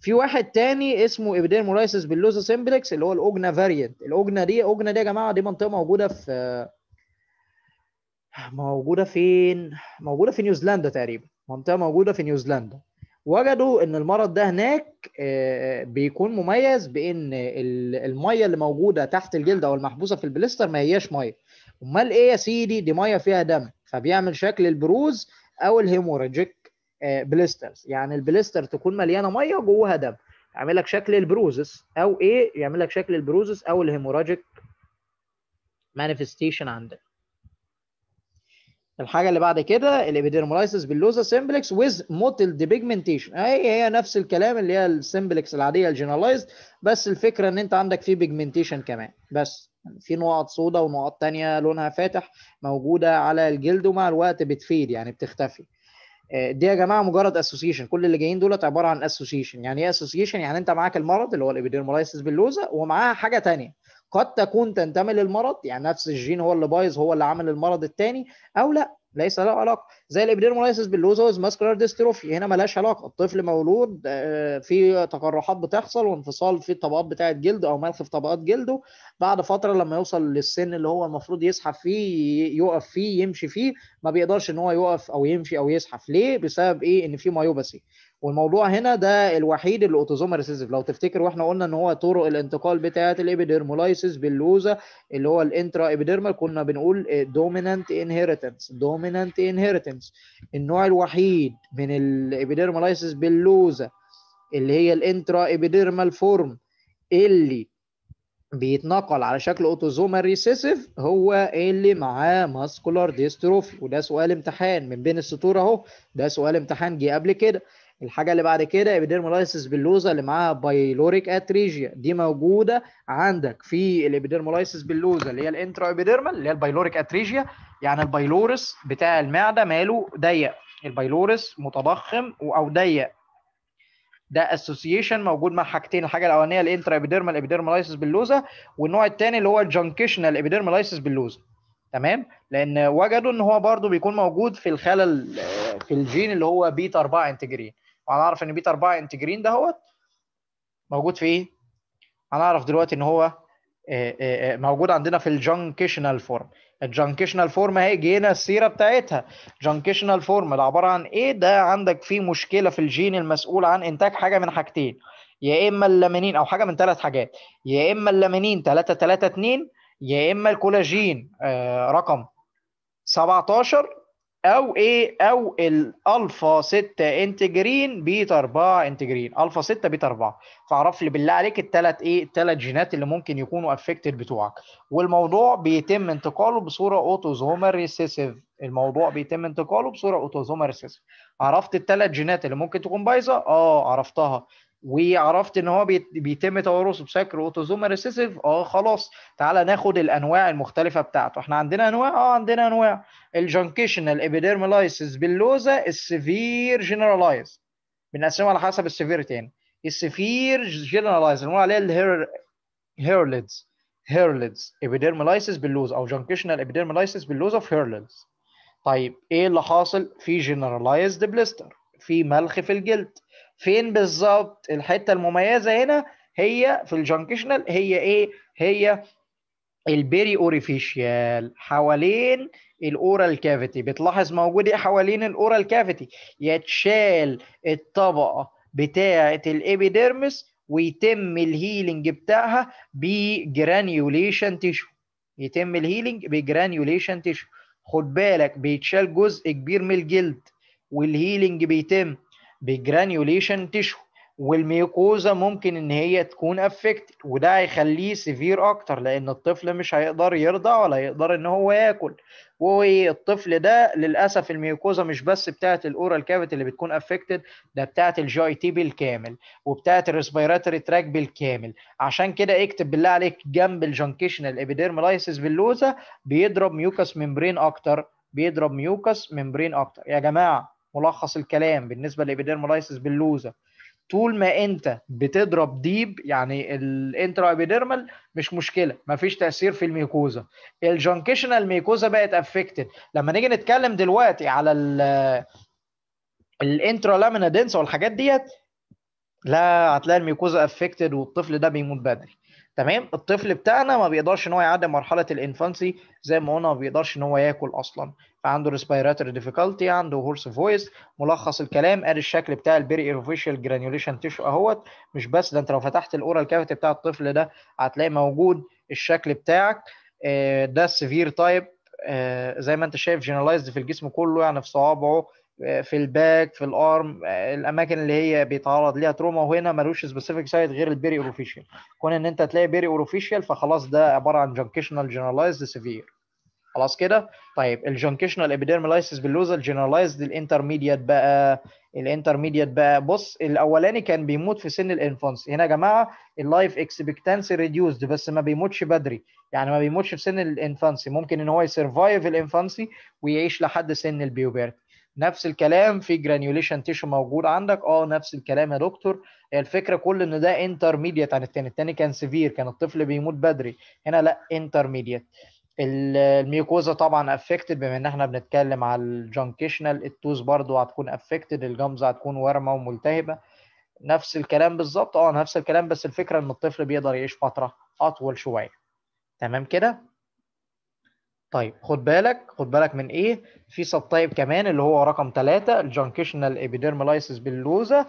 في واحد تاني اسمه ابيديرمولايسيس باللوزا سمبلكس اللي هو الاوجنا فاريانت الاوجنا دي اوجنا دي يا جماعه دي منطقه موجوده في موجوده فين موجوده في نيوزيلندا تقريبا منطقه موجوده في نيوزيلندا وجدوا ان المرض ده هناك آه، بيكون مميز بان الميه اللي موجوده تحت الجلد او المحبوسه في البليستر ما هياش ميه امال ايه يا سيدي دي ميه فيها دم فبيعمل شكل البروز او الهيموراجيك بليسترز آه، يعني البليستر تكون مليانه ميه وجواها دم يعمل لك شكل البروزس او ايه يعمل لك شكل البروزس او الهيموراجيك مانيفستيشن عندك الحاجه اللي بعد كده الابيديرمولايسيس باللوزا سيمبلكس ويز موتل ديبيجمنتيشن هي هي نفس الكلام اللي هي السيمبلكس العاديه الجنرالايزد بس الفكره ان انت عندك في بيجمنتيشن كمان بس في نقط سودا ونقط ثانيه لونها فاتح موجوده على الجلد ومع الوقت بتفيد يعني بتختفي آه، دي يا جماعه مجرد اسوسيشن كل اللي جايين دولت عباره عن اسوسيشن يعني ايه اسوسيشن يعني انت معاك المرض اللي هو الابيديرمولايسيس باللوزا ومعاها حاجه ثانيه قد تكون تنتمي للمرض يعني نفس الجين هو اللي بايظ هو اللي عمل المرض الثاني او لا ليس له علاقه زي الابديرمولايسيس باللوزوز ماسكولار ديستروفي هنا ملهاش علاقه الطفل مولود آه، في تقرحات بتحصل وانفصال في الطبقات بتاعه جلده او ملخ في طبقات جلده بعد فتره لما يوصل للسن اللي هو المفروض يسحب فيه يقف فيه يمشي فيه ما بيقدرش ان هو يقف او يمشي او يسحب ليه بسبب ايه ان في مايوباسي والموضوع هنا ده الوحيد اللي اوتوزوم ريسيسيف لو تفتكر واحنا قلنا ان هو طرق الانتقال بتاعه الابيديرمولايسيس باللوزه اللي هو الانترا ابيديرمال كنا بنقول دومينانت انهيرتنس دومينانت انهيرتنس النوع الوحيد من الابيديرمولايسيس باللوزه اللي هي الانترا ابيديرمال فورم اللي بيتنقل على شكل اوتوزومال ريسيسيف هو اللي معاه ماسكولار ديستروفي وده سؤال امتحان من بين السطور اهو ده سؤال امتحان جه قبل كده الحاجه اللي بعد كده ايبيديرمولايسيس باللوزا اللي معاها بايلوريك اتريجيا دي موجوده عندك في الايبيديرمولايسيس باللوزا اللي هي الانترا ايبيديرمال اللي هي البايلوريك اتريجيا يعني البايلورس بتاع المعده ماله ضيق البايلورس متضخم او ضيق ده اسوسيشن موجود مع حاجتين الحاجه الاولانيه الانترا ايبيديرمال ايبيديرمالايسيس باللوزا والنوع الثاني اللي هو الجنكشنال ايبيديرمالايسيس باللوزا تمام لان وجدوا ان هو برضو بيكون موجود في الخلل في الجين اللي هو بيتا 4 انتجرين هنعرف ان بيتا 4 انتجرين دهوت موجود في ايه؟ هنعرف دلوقتي ان هو آه، آه، آه، موجود عندنا في الجنكشنال فورم الجنكشنال فورم اهي جينا السيره بتاعتها جنكشنال فورم ده عباره عن ايه ده عندك في مشكله في الجين المسؤول عن انتاج حاجه من حاجتين يا اما اللامينين او حاجه من ثلاث حاجات يا اما اللامينين 3 3 2 يا اما الكولاجين رقم 17 او ايه او الالفا 6 انتجرين بيتا 4 انتجرين الفا 6 بيتا 4 فاعرف لي بالله عليك الثلاث ايه الثلاث جينات اللي ممكن يكونوا افكتد بتوعك والموضوع بيتم انتقاله بصوره اوتوزومال ريسيسيف الموضوع بيتم انتقاله بصوره اوتوزومال ريسيسيف عرفت الثلاث جينات اللي ممكن تكون بايظه اه عرفتها وعرفت ان هو بيتم توارثه بشكل اوتوزوم ريسيسيف اه خلاص تعالى ناخد الانواع المختلفه بتاعته احنا عندنا انواع اه عندنا انواع الجنكيشنال ابيديرمالايسيس باللوزا السيفير جنرالايز بنقسمهم على حسب السيفيرتي يعني السيفير جنرالايز اللي عليها الهير هيرليدز هيرليدز ابيديرمالايسيس باللوز او جنكيشنال ابيديرمالايسيس باللوز اوف هيرليدز طيب ايه اللي حاصل في جنرالايزد بليستر في ملخ في الجلد فين بالظبط الحته المميزه هنا هي في الجنكشنال هي ايه هي البيري اوريفيشيال حوالين الاورال كافيتي بتلاحظ موجود ايه حوالين الاورال كافيتي يتشال الطبقه بتاعه الابيديرمس ويتم الهيلينج بتاعها بجرانيوليشن تيشو يتم الهيلينج بجرانيوليشن تيشو خد بالك بيتشال جزء كبير من الجلد والهيلينج بيتم بجرانيوليشن تيشو والميوكوزا ممكن ان هي تكون افكتد وده هيخليه سيفير اكتر لان الطفل مش هيقدر يرضع ولا يقدر ان هو ياكل والطفل ده للاسف الميوكوزا مش بس بتاعه الاورال كافيتي اللي بتكون افكتد ده بتاعه الجي تي بالكامل وبتاعه الريسبيراتوري تراك بالكامل عشان كده اكتب بالله عليك جنب الجنكيشنال ايبيديرمالايسيس باللوزه بيضرب ميوكاس ممبرين اكتر بيضرب ميوكاس ممبرين اكتر يا جماعه ملخص الكلام بالنسبه لابيديرمولايسيس باللوزه طول ما انت بتضرب ديب يعني الانترا ابيديرمال مش مشكله مفيش تاثير في الميكوزا الجنكشنال ميكوزا بقت افكتد لما نيجي نتكلم دلوقتي على الانترا لامينا دنس والحاجات ديت لا هتلاقي الميكوزا افكتد والطفل ده بيموت بدري تمام الطفل بتاعنا ما بيقدرش ان هو يعدي مرحله الانفانسي زي ما قلنا ما بيقدرش ان هو ياكل اصلا عنده ريسبيراتوري ديفيكالتي عنده هورس فويس ملخص الكلام ادي الشكل بتاع البيري اوفيشال جرانيوليشن تيشو اهوت مش بس ده انت لو فتحت الاورال كافيتي بتاع الطفل ده هتلاقي موجود الشكل بتاعك آه، ده السيفير آه، تايب زي ما انت شايف جنرالايزد في الجسم كله يعني في صوابعه آه، في الباك في الارم الاماكن اللي هي بيتعرض ليها تروما وهنا ملوش سبيسيفيك سايد غير البيري اوفيشال كون ان انت تلاقي بيري اوفيشال فخلاص ده عباره عن جنكشنال جنرالايزد سيفير خلاص كده طيب الجونكشنال ابيديرمالايسيس باللوزا الجنرالايزد الانترميديت بقى الانترميديت بقى بص الاولاني كان بيموت في سن الانفانس هنا يا جماعه اللايف اكسبكتانسي ريديوسد بس ما بيموتش بدري يعني ما بيموتش في سن الانفانسي ممكن ان هو يسرفايف الانفانسي ويعيش لحد سن البيوبرتي نفس الكلام في جرانيوليشن تيشو موجود عندك اه نفس الكلام يا دكتور الفكره كل ان ده انترميديت عن الثاني الثاني كان سيفير كان الطفل بيموت بدري هنا لا انترميديت الميوكوزا طبعا افكتد بما ان احنا بنتكلم على الجنكشنال التوز برضو هتكون افكتد الجمزه هتكون ورمه وملتهبه نفس الكلام بالظبط اه نفس الكلام بس الفكره ان الطفل بيقدر يعيش فتره اطول شويه تمام كده طيب خد بالك خد بالك من ايه في سب تايب كمان اللي هو رقم ثلاثة الجنكشنال ايبيديرمالايسيس باللوزا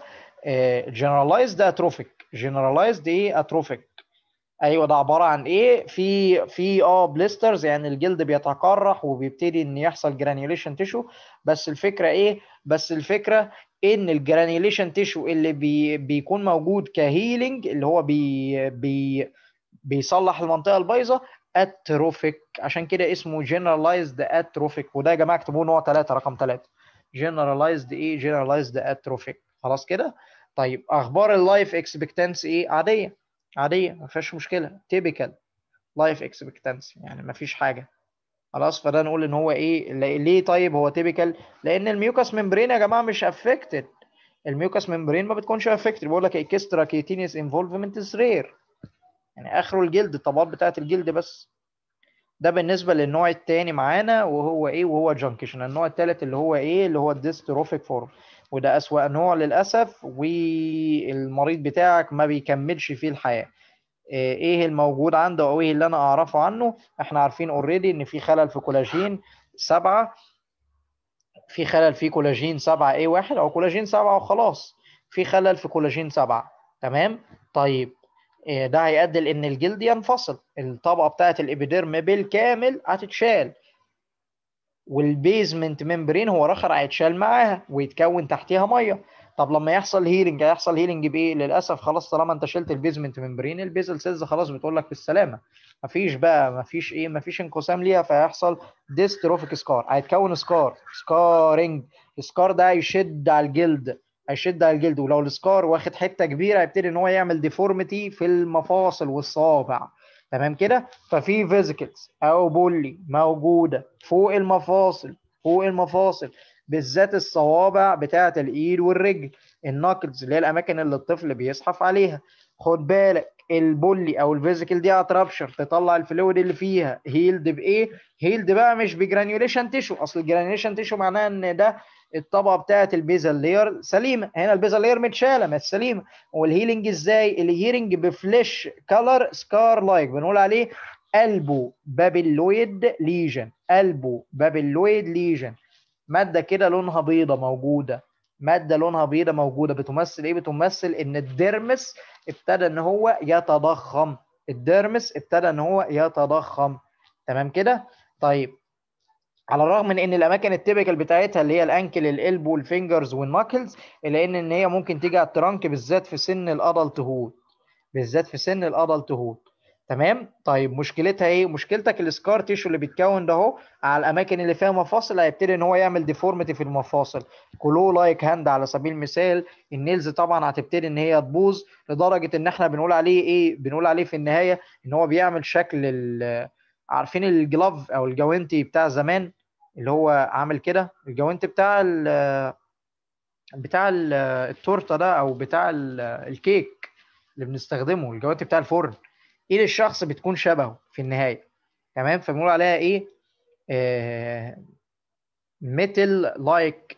جنرالايزد اتروفيك جنرالايزد ايه اتروفيك ايوه ده عباره عن ايه في في اه بليسترز يعني الجلد بيتقرح وبيبتدي ان يحصل جرانيوليشن تيشو بس الفكره ايه بس الفكره ان الجرانيوليشن تيشو اللي بي بيكون موجود كهيلينج اللي هو بي بي بيصلح المنطقه البايظه اتروفيك عشان كده اسمه جنرالايزد اتروفيك وده يا جماعه اكتبوه نوع 3 رقم 3 جنرالايزد ايه جنرالايزد اتروفيك خلاص كده طيب اخبار اللايف اكسبكتنس ايه عاديه عاديه ما فيهاش مشكله تيبيكال لايف اكسبكتنسي يعني ما فيش حاجه خلاص فده نقول ان هو ايه ليه طيب هو تيبيكال لان الميوكاس ممبرين يا جماعه مش افكتد الميوكاس ممبرين ما بتكونش افكتد بيقول لك اكسترا كيتينيس انفولفمنت از رير يعني اخره الجلد الطبقات بتاعه الجلد بس ده بالنسبه للنوع الثاني معانا وهو ايه وهو جانكشن النوع الثالث اللي هو ايه اللي هو الديستروفيك فورم وده أسوأ نوع للأسف والمريض بتاعك ما بيكملش فيه الحياة آه، ايه الموجود عنده او ايه اللي انا اعرفه عنه احنا عارفين اوريدي ان في خلل في كولاجين سبعة في خلل في كولاجين سبعة ايه واحد او كولاجين سبعة وخلاص في خلل في كولاجين سبعة تمام طيب آه، ده هيؤدي لان الجلد ينفصل الطبقه بتاعه الابيديرم بالكامل هتتشال والبيزمنت ممبرين هو رخر هيتشال معاها ويتكون تحتيها ميه طب لما يحصل هيلنج هيحصل هيلنج بايه للاسف خلاص طالما انت شلت البيزمنت ممبرين البيزل سيلز خلاص بتقول لك بالسلامه مفيش بقى مفيش ايه مفيش انقسام ليها فهيحصل ديستروفيك سكار هيتكون سكار سكارنج السكار ده هيشد على الجلد هيشد على الجلد ولو السكار واخد حته كبيره هيبتدي ان هو يعمل ديفورميتي في المفاصل والصوابع تمام كده ففي فيزيكلز او بولي موجوده فوق المفاصل فوق المفاصل بالذات الصوابع بتاعه الايد والرجل الناكلز اللي هي الاماكن اللي الطفل بيصحف عليها خد بالك البولي او الفيزيكال دي هتربشر تطلع الفلويد اللي فيها هيلد بايه؟ هيلد بقى مش بجرانيوليشن تيشو اصل الجرانيوليشن تيشو معناها ان ده الطبقه بتاعت البيزل لاير سليمه هنا البيزل لاير متشاله مش سليمه والهيلينج ازاي الهيرنج بفليش كلر سكار لايك بنقول عليه البو بابلويد ليجن البو بابلويد ليجن ماده كده لونها بيضه موجوده ماده لونها بيضه موجوده بتمثل ايه بتمثل ان الديرمس ابتدى ان هو يتضخم الديرمس ابتدى ان هو يتضخم تمام كده طيب على الرغم من ان الاماكن التيبيكال بتاعتها اللي هي الانكل القلب والفينجرز والناكلز الا ان ان هي ممكن تيجي على الترنك بالذات في سن الادلت هود بالذات في سن الادلت هود تمام طيب مشكلتها ايه مشكلتك السكار تيشو اللي بيتكون ده اهو على الاماكن اللي فيها مفاصل هيبتدي ان هو يعمل ديفورميتي في المفاصل كلو لايك هاند على سبيل المثال النيلز طبعا هتبتدي ان هي تبوظ لدرجه ان احنا بنقول عليه ايه بنقول عليه في النهايه ان هو بيعمل شكل عارفين الجلاف او الجوانتي بتاع زمان اللي هو عامل كده الجوانت بتاع ال بتاع الـ التورته ده او بتاع الكيك اللي بنستخدمه الجوانت بتاع الفرن ايد الشخص بتكون شبهه في النهايه تمام فبنقول عليها ايه ميتل لايك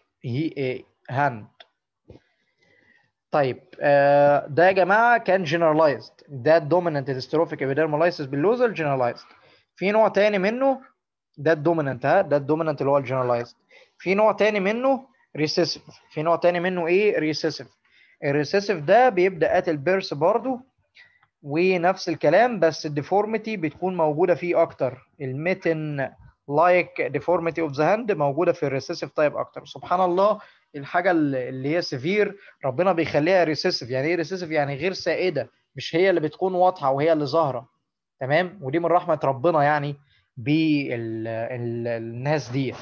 هاند طيب آه، ده يا جماعه كان جنرالايزد ده الدومينانت ديستروفيك epidermolysis باللوزل جنرالايزد في نوع تاني منه ده الدومينانت ها ده الدومينانت اللي هو الجنرالايزد في نوع تاني منه ريسيسيف في نوع تاني منه ايه ريسيسيف الريسيسيف ده بيبدا ات البيرس برضه ونفس الكلام بس الديفورميتي بتكون موجوده فيه اكتر الميتن لايك ديفورميتي اوف ذا هاند موجوده في الريسيسيف تايب اكتر سبحان الله الحاجه اللي هي سيفير ربنا بيخليها ريسيسيف يعني ايه ريسيسيف يعني غير سائده مش هي اللي بتكون واضحه وهي اللي ظاهره تمام ودي من رحمه ربنا يعني بالناس دي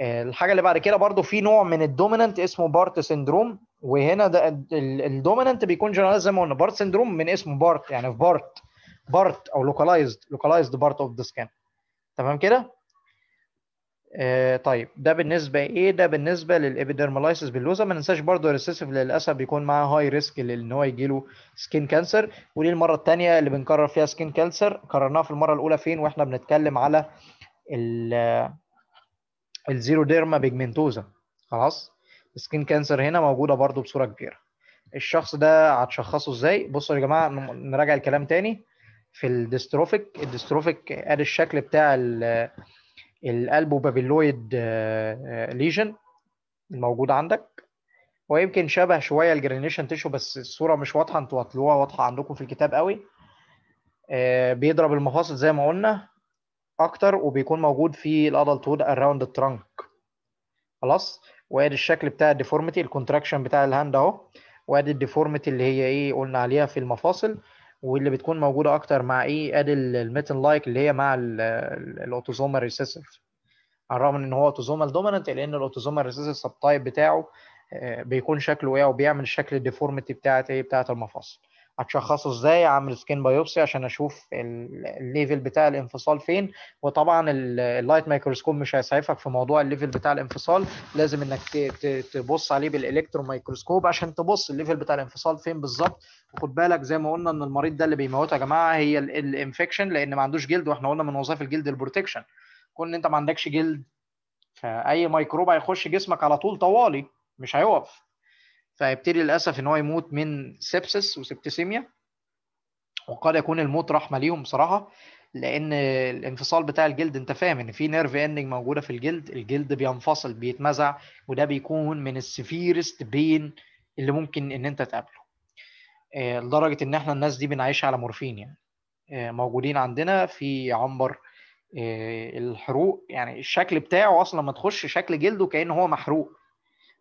الحاجه اللي بعد كده برضو في نوع من الدوميننت اسمه بارت سندروم وهنا ده الدوميننت بيكون جنرال زي ما قلنا بارت سندروم من اسمه بارت يعني في بارت بارت او لوكالايزد لوكالايزد بارت اوف ذا سكان تمام كده آه طيب ده بالنسبه ايه ده بالنسبه للابيدرمالايسيس باللوزه ما ننساش برضه الريسيسيف للاسف بيكون معاه هاي ريسك ان هو يجي له سكين كانسر ودي المره الثانيه اللي بنكرر فيها سكين كانسر كررناها في المره الاولى فين واحنا بنتكلم على الزيرو ديرما بيجمنتوزا خلاص سكين كانسر هنا موجوده برضه بصوره كبيره الشخص ده هتشخصه ازاي بصوا يا جماعه نراجع الكلام تاني في الديستروفيك الديستروفيك آه، ادي الشكل بتاع ال الالبو بابيلويد ليجن آه، الموجود آه، عندك ويمكن شبه شويه الجرينيشن تيشو بس الصوره مش واضحه انتوا هتلاقوها واضحه عندكم في الكتاب قوي آه، بيضرب المفاصل زي ما قلنا اكتر وبيكون موجود في الادلت وود اراوند الترنك خلاص وادي الشكل بتاع الديفورميتي الكونتراكشن بتاع الهاند اهو وادي الديفورميتي اللي هي ايه قلنا عليها في المفاصل واللي بتكون موجوده اكتر مع ايه ادي الميتن لايك اللي هي مع الاوتوزومال ريسيسيف على الرغم ان هو اوتوزومال دومينانت لان الاوتوزومال ريسيسيف سب تايب بتاعه آه، بيكون شكله ايه وبيعمل شكل الديفورميتي بتاعه ايه بتاعه المفاصل هتشخصه ازاي اعمل سكين بايوبسي عشان اشوف الليفل بتاع الانفصال فين وطبعا اللايت مايكروسكوب مش هيسعفك في موضوع الليفل بتاع الانفصال لازم انك تبص عليه بالالكترون مايكروسكوب عشان تبص الليفل بتاع الانفصال فين بالظبط وخد بالك زي ما قلنا ان المريض ده اللي بيموت يا جماعه هي الانفكشن لان ما عندوش جلد واحنا قلنا من وظائف الجلد البروتكشن كون انت ما عندكش جلد فاي ميكروب هيخش جسمك على طول طوالي مش هيقف فيبتدي للاسف ان هو يموت من سبسس وسبتسيميا وقد يكون الموت رحمه ليهم بصراحه لان الانفصال بتاع الجلد انت فاهم ان في نيرف اندنج موجوده في الجلد الجلد بينفصل بيتمزع وده بيكون من السفيرست بين اللي ممكن ان انت تقابله آه، لدرجه ان احنا الناس دي بنعيش على مورفين يعني آه، موجودين عندنا في عنبر آه، الحروق يعني الشكل بتاعه اصلا ما تخش شكل جلده كانه هو محروق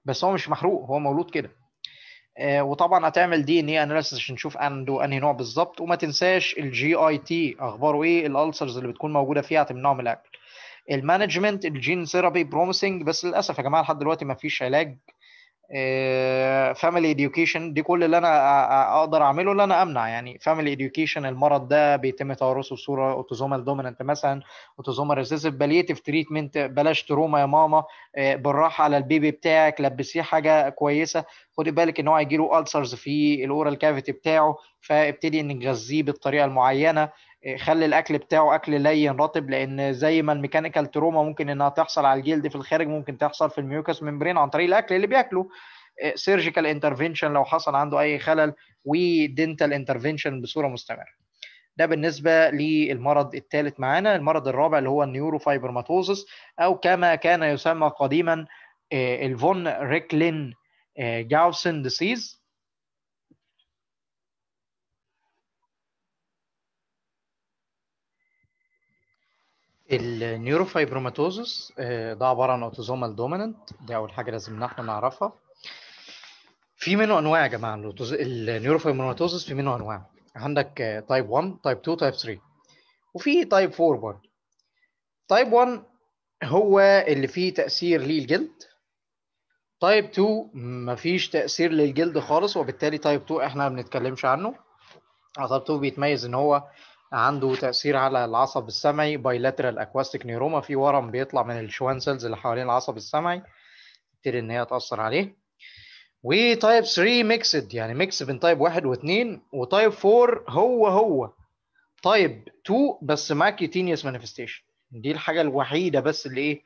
بس هو مش محروق هو مولود كده آه، وطبعا هتعمل دي ان اي اناليسيس عشان نشوف عنده انهي نوع بالظبط وما تنساش الجي اي تي اخباره ايه الالسرز اللي بتكون موجوده فيها هتمنعه من الاكل المانجمنت الجين ثيرابي بروميسنج بس للاسف يا جماعه لحد دلوقتي ما فيش علاج فاميلي آه، اديوكيشن دي كل اللي انا اقدر اعمله اللي انا امنع يعني فاميلي اديوكيشن المرض ده بيتم توارثه بصوره اوتوزومال دوميننت مثلا اوتوزومال ريسيسيف باليتيف تريتمنت بلاش تروما يا ماما آه، بالراحه على البيبي بتاعك لبسيه حاجه كويسه خدي بالك ان هو هيجي له السرز في الاورال كافيتي بتاعه فابتدي انك تغذيه بالطريقه المعينه خلي الاكل بتاعه اكل لين رطب لان زي ما الميكانيكال تروما ممكن انها تحصل على الجلد في الخارج ممكن تحصل في الميوكس ممبرين عن طريق الاكل اللي بياكله سيرجيكال انترفنشن لو حصل عنده اي خلل ودنتال انترفنشن بصوره مستمره ده بالنسبه للمرض الثالث معانا المرض الرابع اللي هو النيوروفايبرماتوزس او كما كان يسمى قديما آه، الفون ريكلين آه، جاوسن ديسيز النيوروفايبروماتوزس آه، ده عباره عن اوتوزومال دوميننت دي اول حاجه لازم احنا نعرفها في منه انواع يا جماعه النيوروفايبروماتوزس في منه انواع عندك تايب 1 تايب 2 تايب 3 وفي تايب 4 برضه تايب 1 هو اللي فيه تاثير للجلد تايب 2 مفيش تاثير للجلد خالص وبالتالي تايب 2 احنا ما بنتكلمش عنه تايب 2 بيتميز ان هو عنده تاثير على العصب السمعي بايلاترال اكواستيك نيروما في ورم بيطلع من الشوان سيلز اللي حوالين العصب السمعي تبتدي ان هي تاثر عليه وتايب 3 ميكسد يعني ميكس بين تايب 1 و2 وتايب 4 هو هو تايب 2 بس مع كيتينيوس مانيفستيشن دي الحاجه الوحيده بس اللي ايه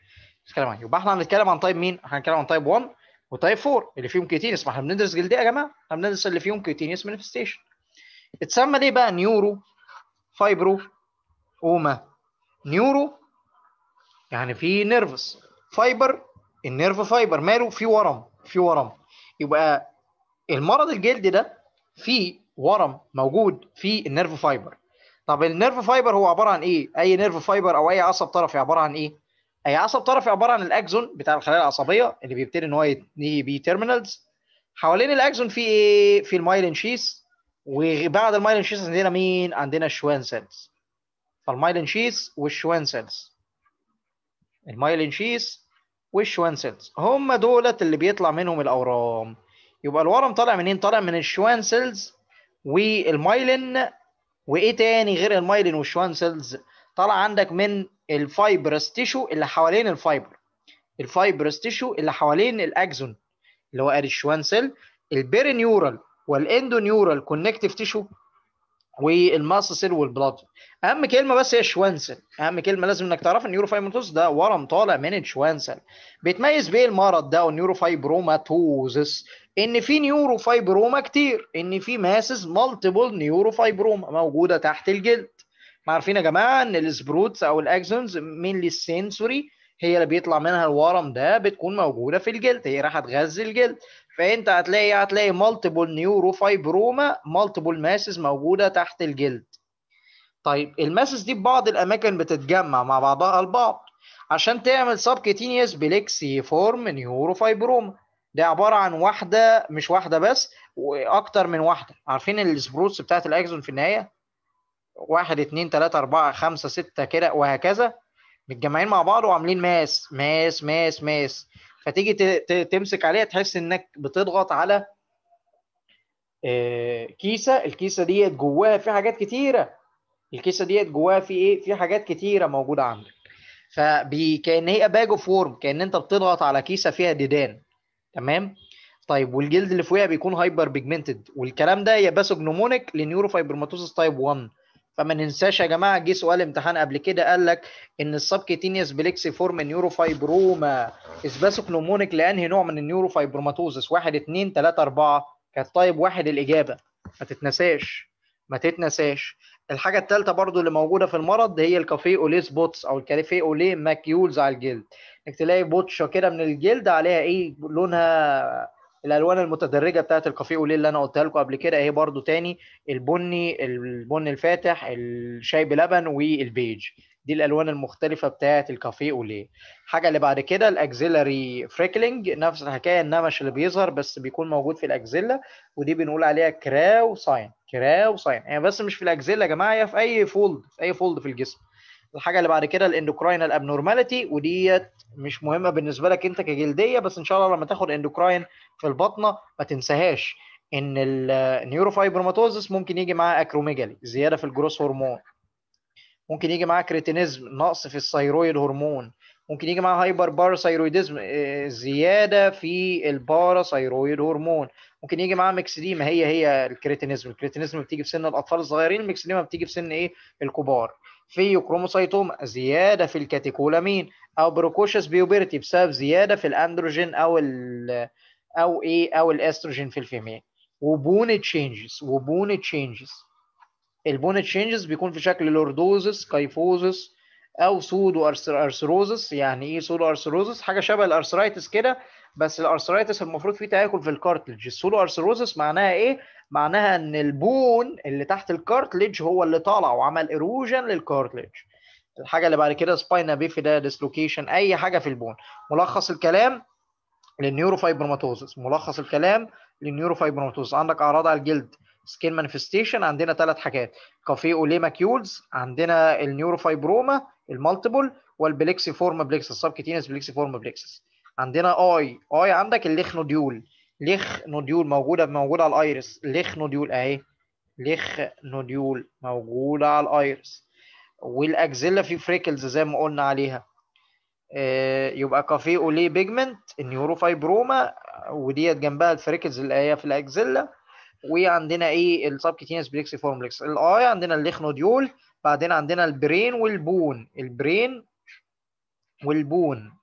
نتكلم عنها يبقى احنا هنتكلم عن تايب مين؟ احنا هنتكلم عن تايب 1 وتايب 4 اللي فيهم كيتينيوس ما احنا بندرس جلديه يا جماعه احنا بندرس اللي فيهم كيتينيوس مانيفستيشن اتسمى ليه بقى نيورو فايبرو اوما نيورو يعني في نيرفس فايبر النيرف فايبر ماله في ورم في ورم يبقى المرض الجلد ده في ورم موجود في النيرف فايبر طب النيرف فايبر هو عباره عن ايه اي نيرف فايبر او اي عصب طرفي عباره عن ايه اي عصب طرفي عباره عن الاكزون بتاع الخلايا العصبيه اللي بيبتدي ان هو بي تيرمينالز حوالين الاكزون في ايه في المايلين شيس وبعد المايلين شيس عندنا مين؟ عندنا الشوان سيلز فالمايلين شيس والشوان سيلز المايلين شيس والشوان سيلز هم دولت اللي بيطلع منهم الاورام يبقى الورم طالع منين؟ طالع من الشوان سيلز والمايلين وايه تاني غير المايلين والشوان سيلز؟ طالع عندك من الفايبرس تيشو اللي حوالين الفايبر الفايبرس تيشو اللي حوالين الاكزون اللي هو ادي الشوان سيل البيرينيورال والاندونيورال كونكتيف تيشو والماس سيل والبلاد اهم كلمه بس هي شوانسل اهم كلمه لازم انك تعرف ان النيوروفايبروماتوز ده ورم طالع من الشوانسل بيتميز بيه المرض ده والنيوروفايبروماتوزس ان في نيوروفايبروما كتير ان في ماسز مالتيبل نيوروفايبروما موجوده تحت الجلد ما عارفين يا جماعه ان السبروتس او الاكزونز مينلي السنسوري هي اللي بيطلع منها الورم ده بتكون موجوده في الجلد هي راح تغذي الجلد فانت هتلاقي هتلاقي مالتيبل نيورو فايبروما مالتيبل ماسز موجوده تحت الجلد طيب الماسز دي في بعض الاماكن بتتجمع مع بعضها البعض عشان تعمل سبكتينيوس بليكسي فورم نيورو فايبروما ده عباره عن واحده مش واحده بس واكتر من واحده عارفين السبروتس بتاعت الاكزون في النهايه واحد اتنين تلاته اربعه خمسه سته كده وهكذا متجمعين مع بعض وعاملين ماس ماس ماس ماس فتيجي تمسك عليها تحس انك بتضغط على آه، كيسه الكيسه ديت جواها في حاجات كتيره الكيسه ديت جواها في ايه في حاجات كتيره موجوده عندك فبي كان هي باج اوف وورم كان انت بتضغط على كيسه فيها ديدان تمام طيب والجلد اللي فوقها بيكون هايبر بيجمنتد والكلام ده يا باسوجنومونيك لنيورو فايبرماتوزس تايب 1 فما ننساش يا جماعه جه سؤال امتحان قبل كده قال لك ان السبكتينيوس بليكسي فورم نيوروفايبروما اسباسوكنومونيك لانهي نوع من النيوروفايبروماتوزس 1 2 3 4 كانت طيب واحد الاجابه ما تتنساش ما تتنساش الحاجه الثالثه برضو اللي موجوده في المرض هي الكافيه اوليه سبوتس او الكافيه اوليه ماكيولز على الجلد انك تلاقي بوتشه كده من الجلد عليها ايه لونها الالوان المتدرجه بتاعت الكافيه اوليه اللي انا قلتها لكم قبل كده اهي برده تاني البني البني الفاتح الشاي بلبن والبيج دي الالوان المختلفه بتاعت الكافيه اوليه الحاجه اللي بعد كده الاكزيلري فريكلينج نفس الحكايه النمش اللي بيظهر بس بيكون موجود في الاكزيلا ودي بنقول عليها كراو ساين كراو ساين يعني بس مش في الاكزيلا يا جماعه هي في اي فولد في اي فولد في الجسم الحاجه اللي بعد كده الاندوكراين الابنورماليتي وديت مش مهمه بالنسبه لك انت كجلديه بس ان شاء الله لما تاخد اندوكراين في البطنه ما تنساهاش ان النيوروفايبروماتوزس ممكن يجي معاه اكروميجالي زياده في الجروس هرمون ممكن يجي معاه كريتينيزم نقص في الثيرويد هرمون ممكن يجي معاه هايبر باراثيرويدزم زياده في الباراثيرويد هرمون ممكن يجي معاه ميكسديما هي هي الكريتينيزم الكريتينيزم بتيجي في سن الاطفال الصغيرين الميكسديما بتيجي في سن ايه الكبار في كروموسيتوم زياده في الكاتيكولامين او بروكوشس بيوبرتي بسبب زياده في الاندروجين او ال او ايه او الاستروجين في الفيميل وبون تشينجز وبون تشينجز البون تشينجز بيكون في شكل لوردوزس كايفوزس او سودو ارثروزس يعني ايه سودو ارثروزس حاجه شبه الارثرايتس كده بس الارثرايتس المفروض فيه تاكل في الكارتلج السودو ارثروزس معناها ايه معناها ان البون اللي تحت الكارتليج هو اللي طالع وعمل ايروجن للكارتليج الحاجه اللي بعد كده سباينا بيفي ده ديسلوكيشن اي حاجه في البون ملخص الكلام للنيوروفايبروماتوزس ملخص الكلام للنيوروفايبروماتوزس عندك اعراض على الجلد سكين مانيفستيشن عندنا ثلاث حاجات كافي اوليماكيولز عندنا النيوروفايبروما المالتيبل والبليكسي فورم بليكسس سب بليكسي فورم بليكسس عندنا اي اي عندك الليخنوديول ليخ نوديول موجوده موجوده على الايرس ليخ نوديول اهي ليخ نوديول موجوده على الايرس والاكزيلا في فريكلز زي ما قلنا عليها آه، يبقى كافيه اولي بيجمنت النيوروفايبروما وديت جنبها الفريكلز اللي هي في الاكزيلا وعندنا ايه السبكتينس بريكسي فورملكس الاي عندنا الليخ نوديول بعدين عندنا البرين والبون البرين والبون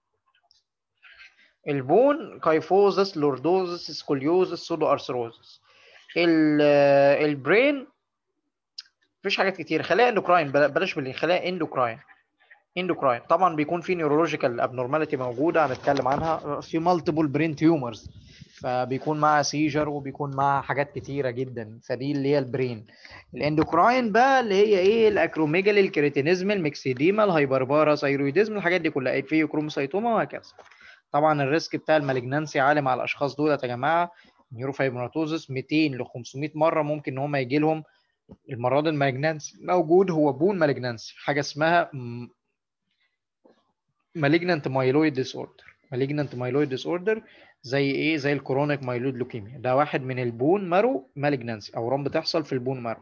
البون كايفوزس لوردوزس سكوليوزس سودو ارثروزس آه، البرين مفيش حاجات كتير خلايا اندوكراين بلاش باللي خلايا اندوكراين اندوكراين طبعا بيكون في نيورولوجيكال ابنورماليتي موجوده هنتكلم عنها في مالتيبل برين تيومرز فبيكون معاها سيجر وبيكون معاها حاجات كتيره جدا فدي اللي هي البرين الاندوكراين بقى اللي هي ايه الاكروميجالي الكريتينيزم الميكسيديما الهايبربارا ثايرويديزم الحاجات دي كلها في كروموسايتوما وهكذا طبعا الريسك بتاع المالجنانسي عالي مع الاشخاص دول يا جماعه نيوروفايبروتوزس 200 ل 500 مره ممكن ان هم يجي لهم المرض المالجنانسي موجود هو بون مالجنانسي حاجه اسمها مالجنانت مايلويد ديس اوردر مالجنانت مايلويد ديس اوردر زي ايه زي الكرونيك مايلويد لوكيميا ده واحد من البون مارو مالجنانسي اورام بتحصل في البون مارو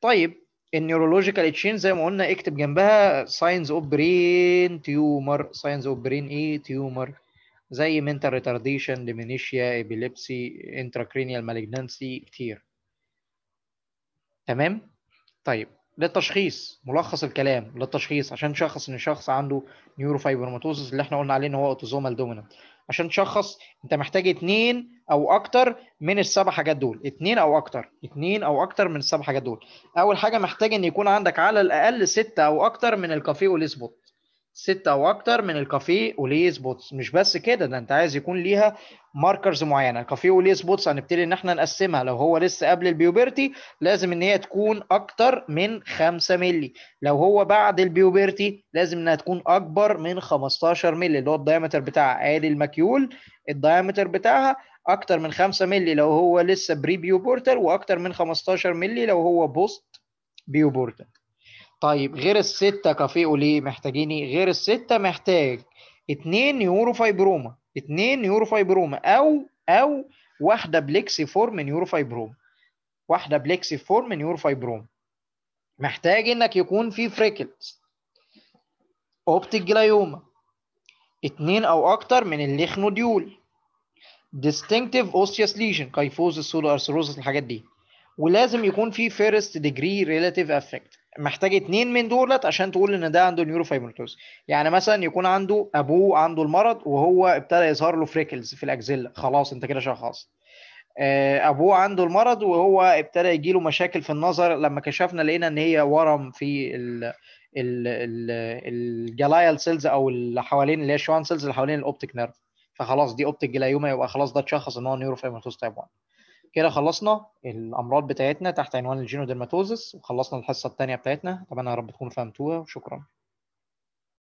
طيب النيورولوجيكال تشين زي ما قلنا اكتب جنبها ساينز اوف برين تيومر ساينز اوف برين ايه تيومر زي منتال ريتارديشن ديمينيشيا ابيليبسي انتراكرينيال مالجنانسي كتير تمام طيب للتشخيص ملخص الكلام للتشخيص عشان شخص ان الشخص عنده نيوروفايبروماتوزس اللي احنا قلنا عليه ان هو اوتوزومال دومينانت عشان تشخص انت محتاج اتنين او اكتر من السبع حاجات دول اتنين او اكتر اتنين او اكتر من السبع حاجات دول اول حاجه محتاج ان يكون عندك على الاقل ستة او اكتر من الكافيه والاسبوت ستة أو أكتر من الكافيه وليه سبوتس مش بس كده ده أنت عايز يكون ليها ماركرز معينة الكافيه وليه سبوتس هنبتدي إن إحنا نقسمها لو هو لسه قبل البيوبرتي لازم إن هي تكون أكتر من 5 مللي لو هو بعد البيوبرتي لازم إنها تكون أكبر من 15 مللي اللي هو الدايمتر بتاعها آدي المكيول الدايمتر بتاعها أكتر من 5 مللي لو هو لسه بري بيوبورتر وأكتر من 15 مللي لو هو بوست بيوبورتر طيب غير الستة كافيه ليه محتاجين ايه؟ غير الستة محتاج اتنين نيورو فايبروما اتنين نيورو فايبروما او او واحدة بليكسي فورم نيورو فايبروما واحدة بليكسي فورم نيورو فايبروما محتاج انك يكون في فريكلز اوبتيك جلايوما اتنين او اكتر من الليخنوديول ديستنكتيف اوسيوس ليجن كيفوز السودو ارثروزس الحاجات دي ولازم يكون في فيرست ديجري ريلاتيف افكت محتاج اتنين من دولت عشان تقول ان ده عنده نيوروفايبروتوز يعني مثلا يكون عنده ابوه عنده المرض وهو ابتدى يظهر له فريكلز في الاجزله خلاص انت كده شخص آه، ابوه عنده المرض وهو ابتدى يجي له مشاكل في النظر لما كشفنا لقينا ان هي ورم في ال ال الجلايال سيلز او اللي حوالين اللي هي الشوان سيلز اللي حوالين الاوبتيك نيرف فخلاص دي اوبتيك جلايوما يبقى خلاص ده اتشخص ان هو نيوروفايبروتوز تايب 1 كده خلصنا الامراض بتاعتنا تحت عنوان الجينوديرماتوزس وخلصنا الحصه الثانيه بتاعتنا اتمنى يا رب تكونوا فهمتوها وشكرا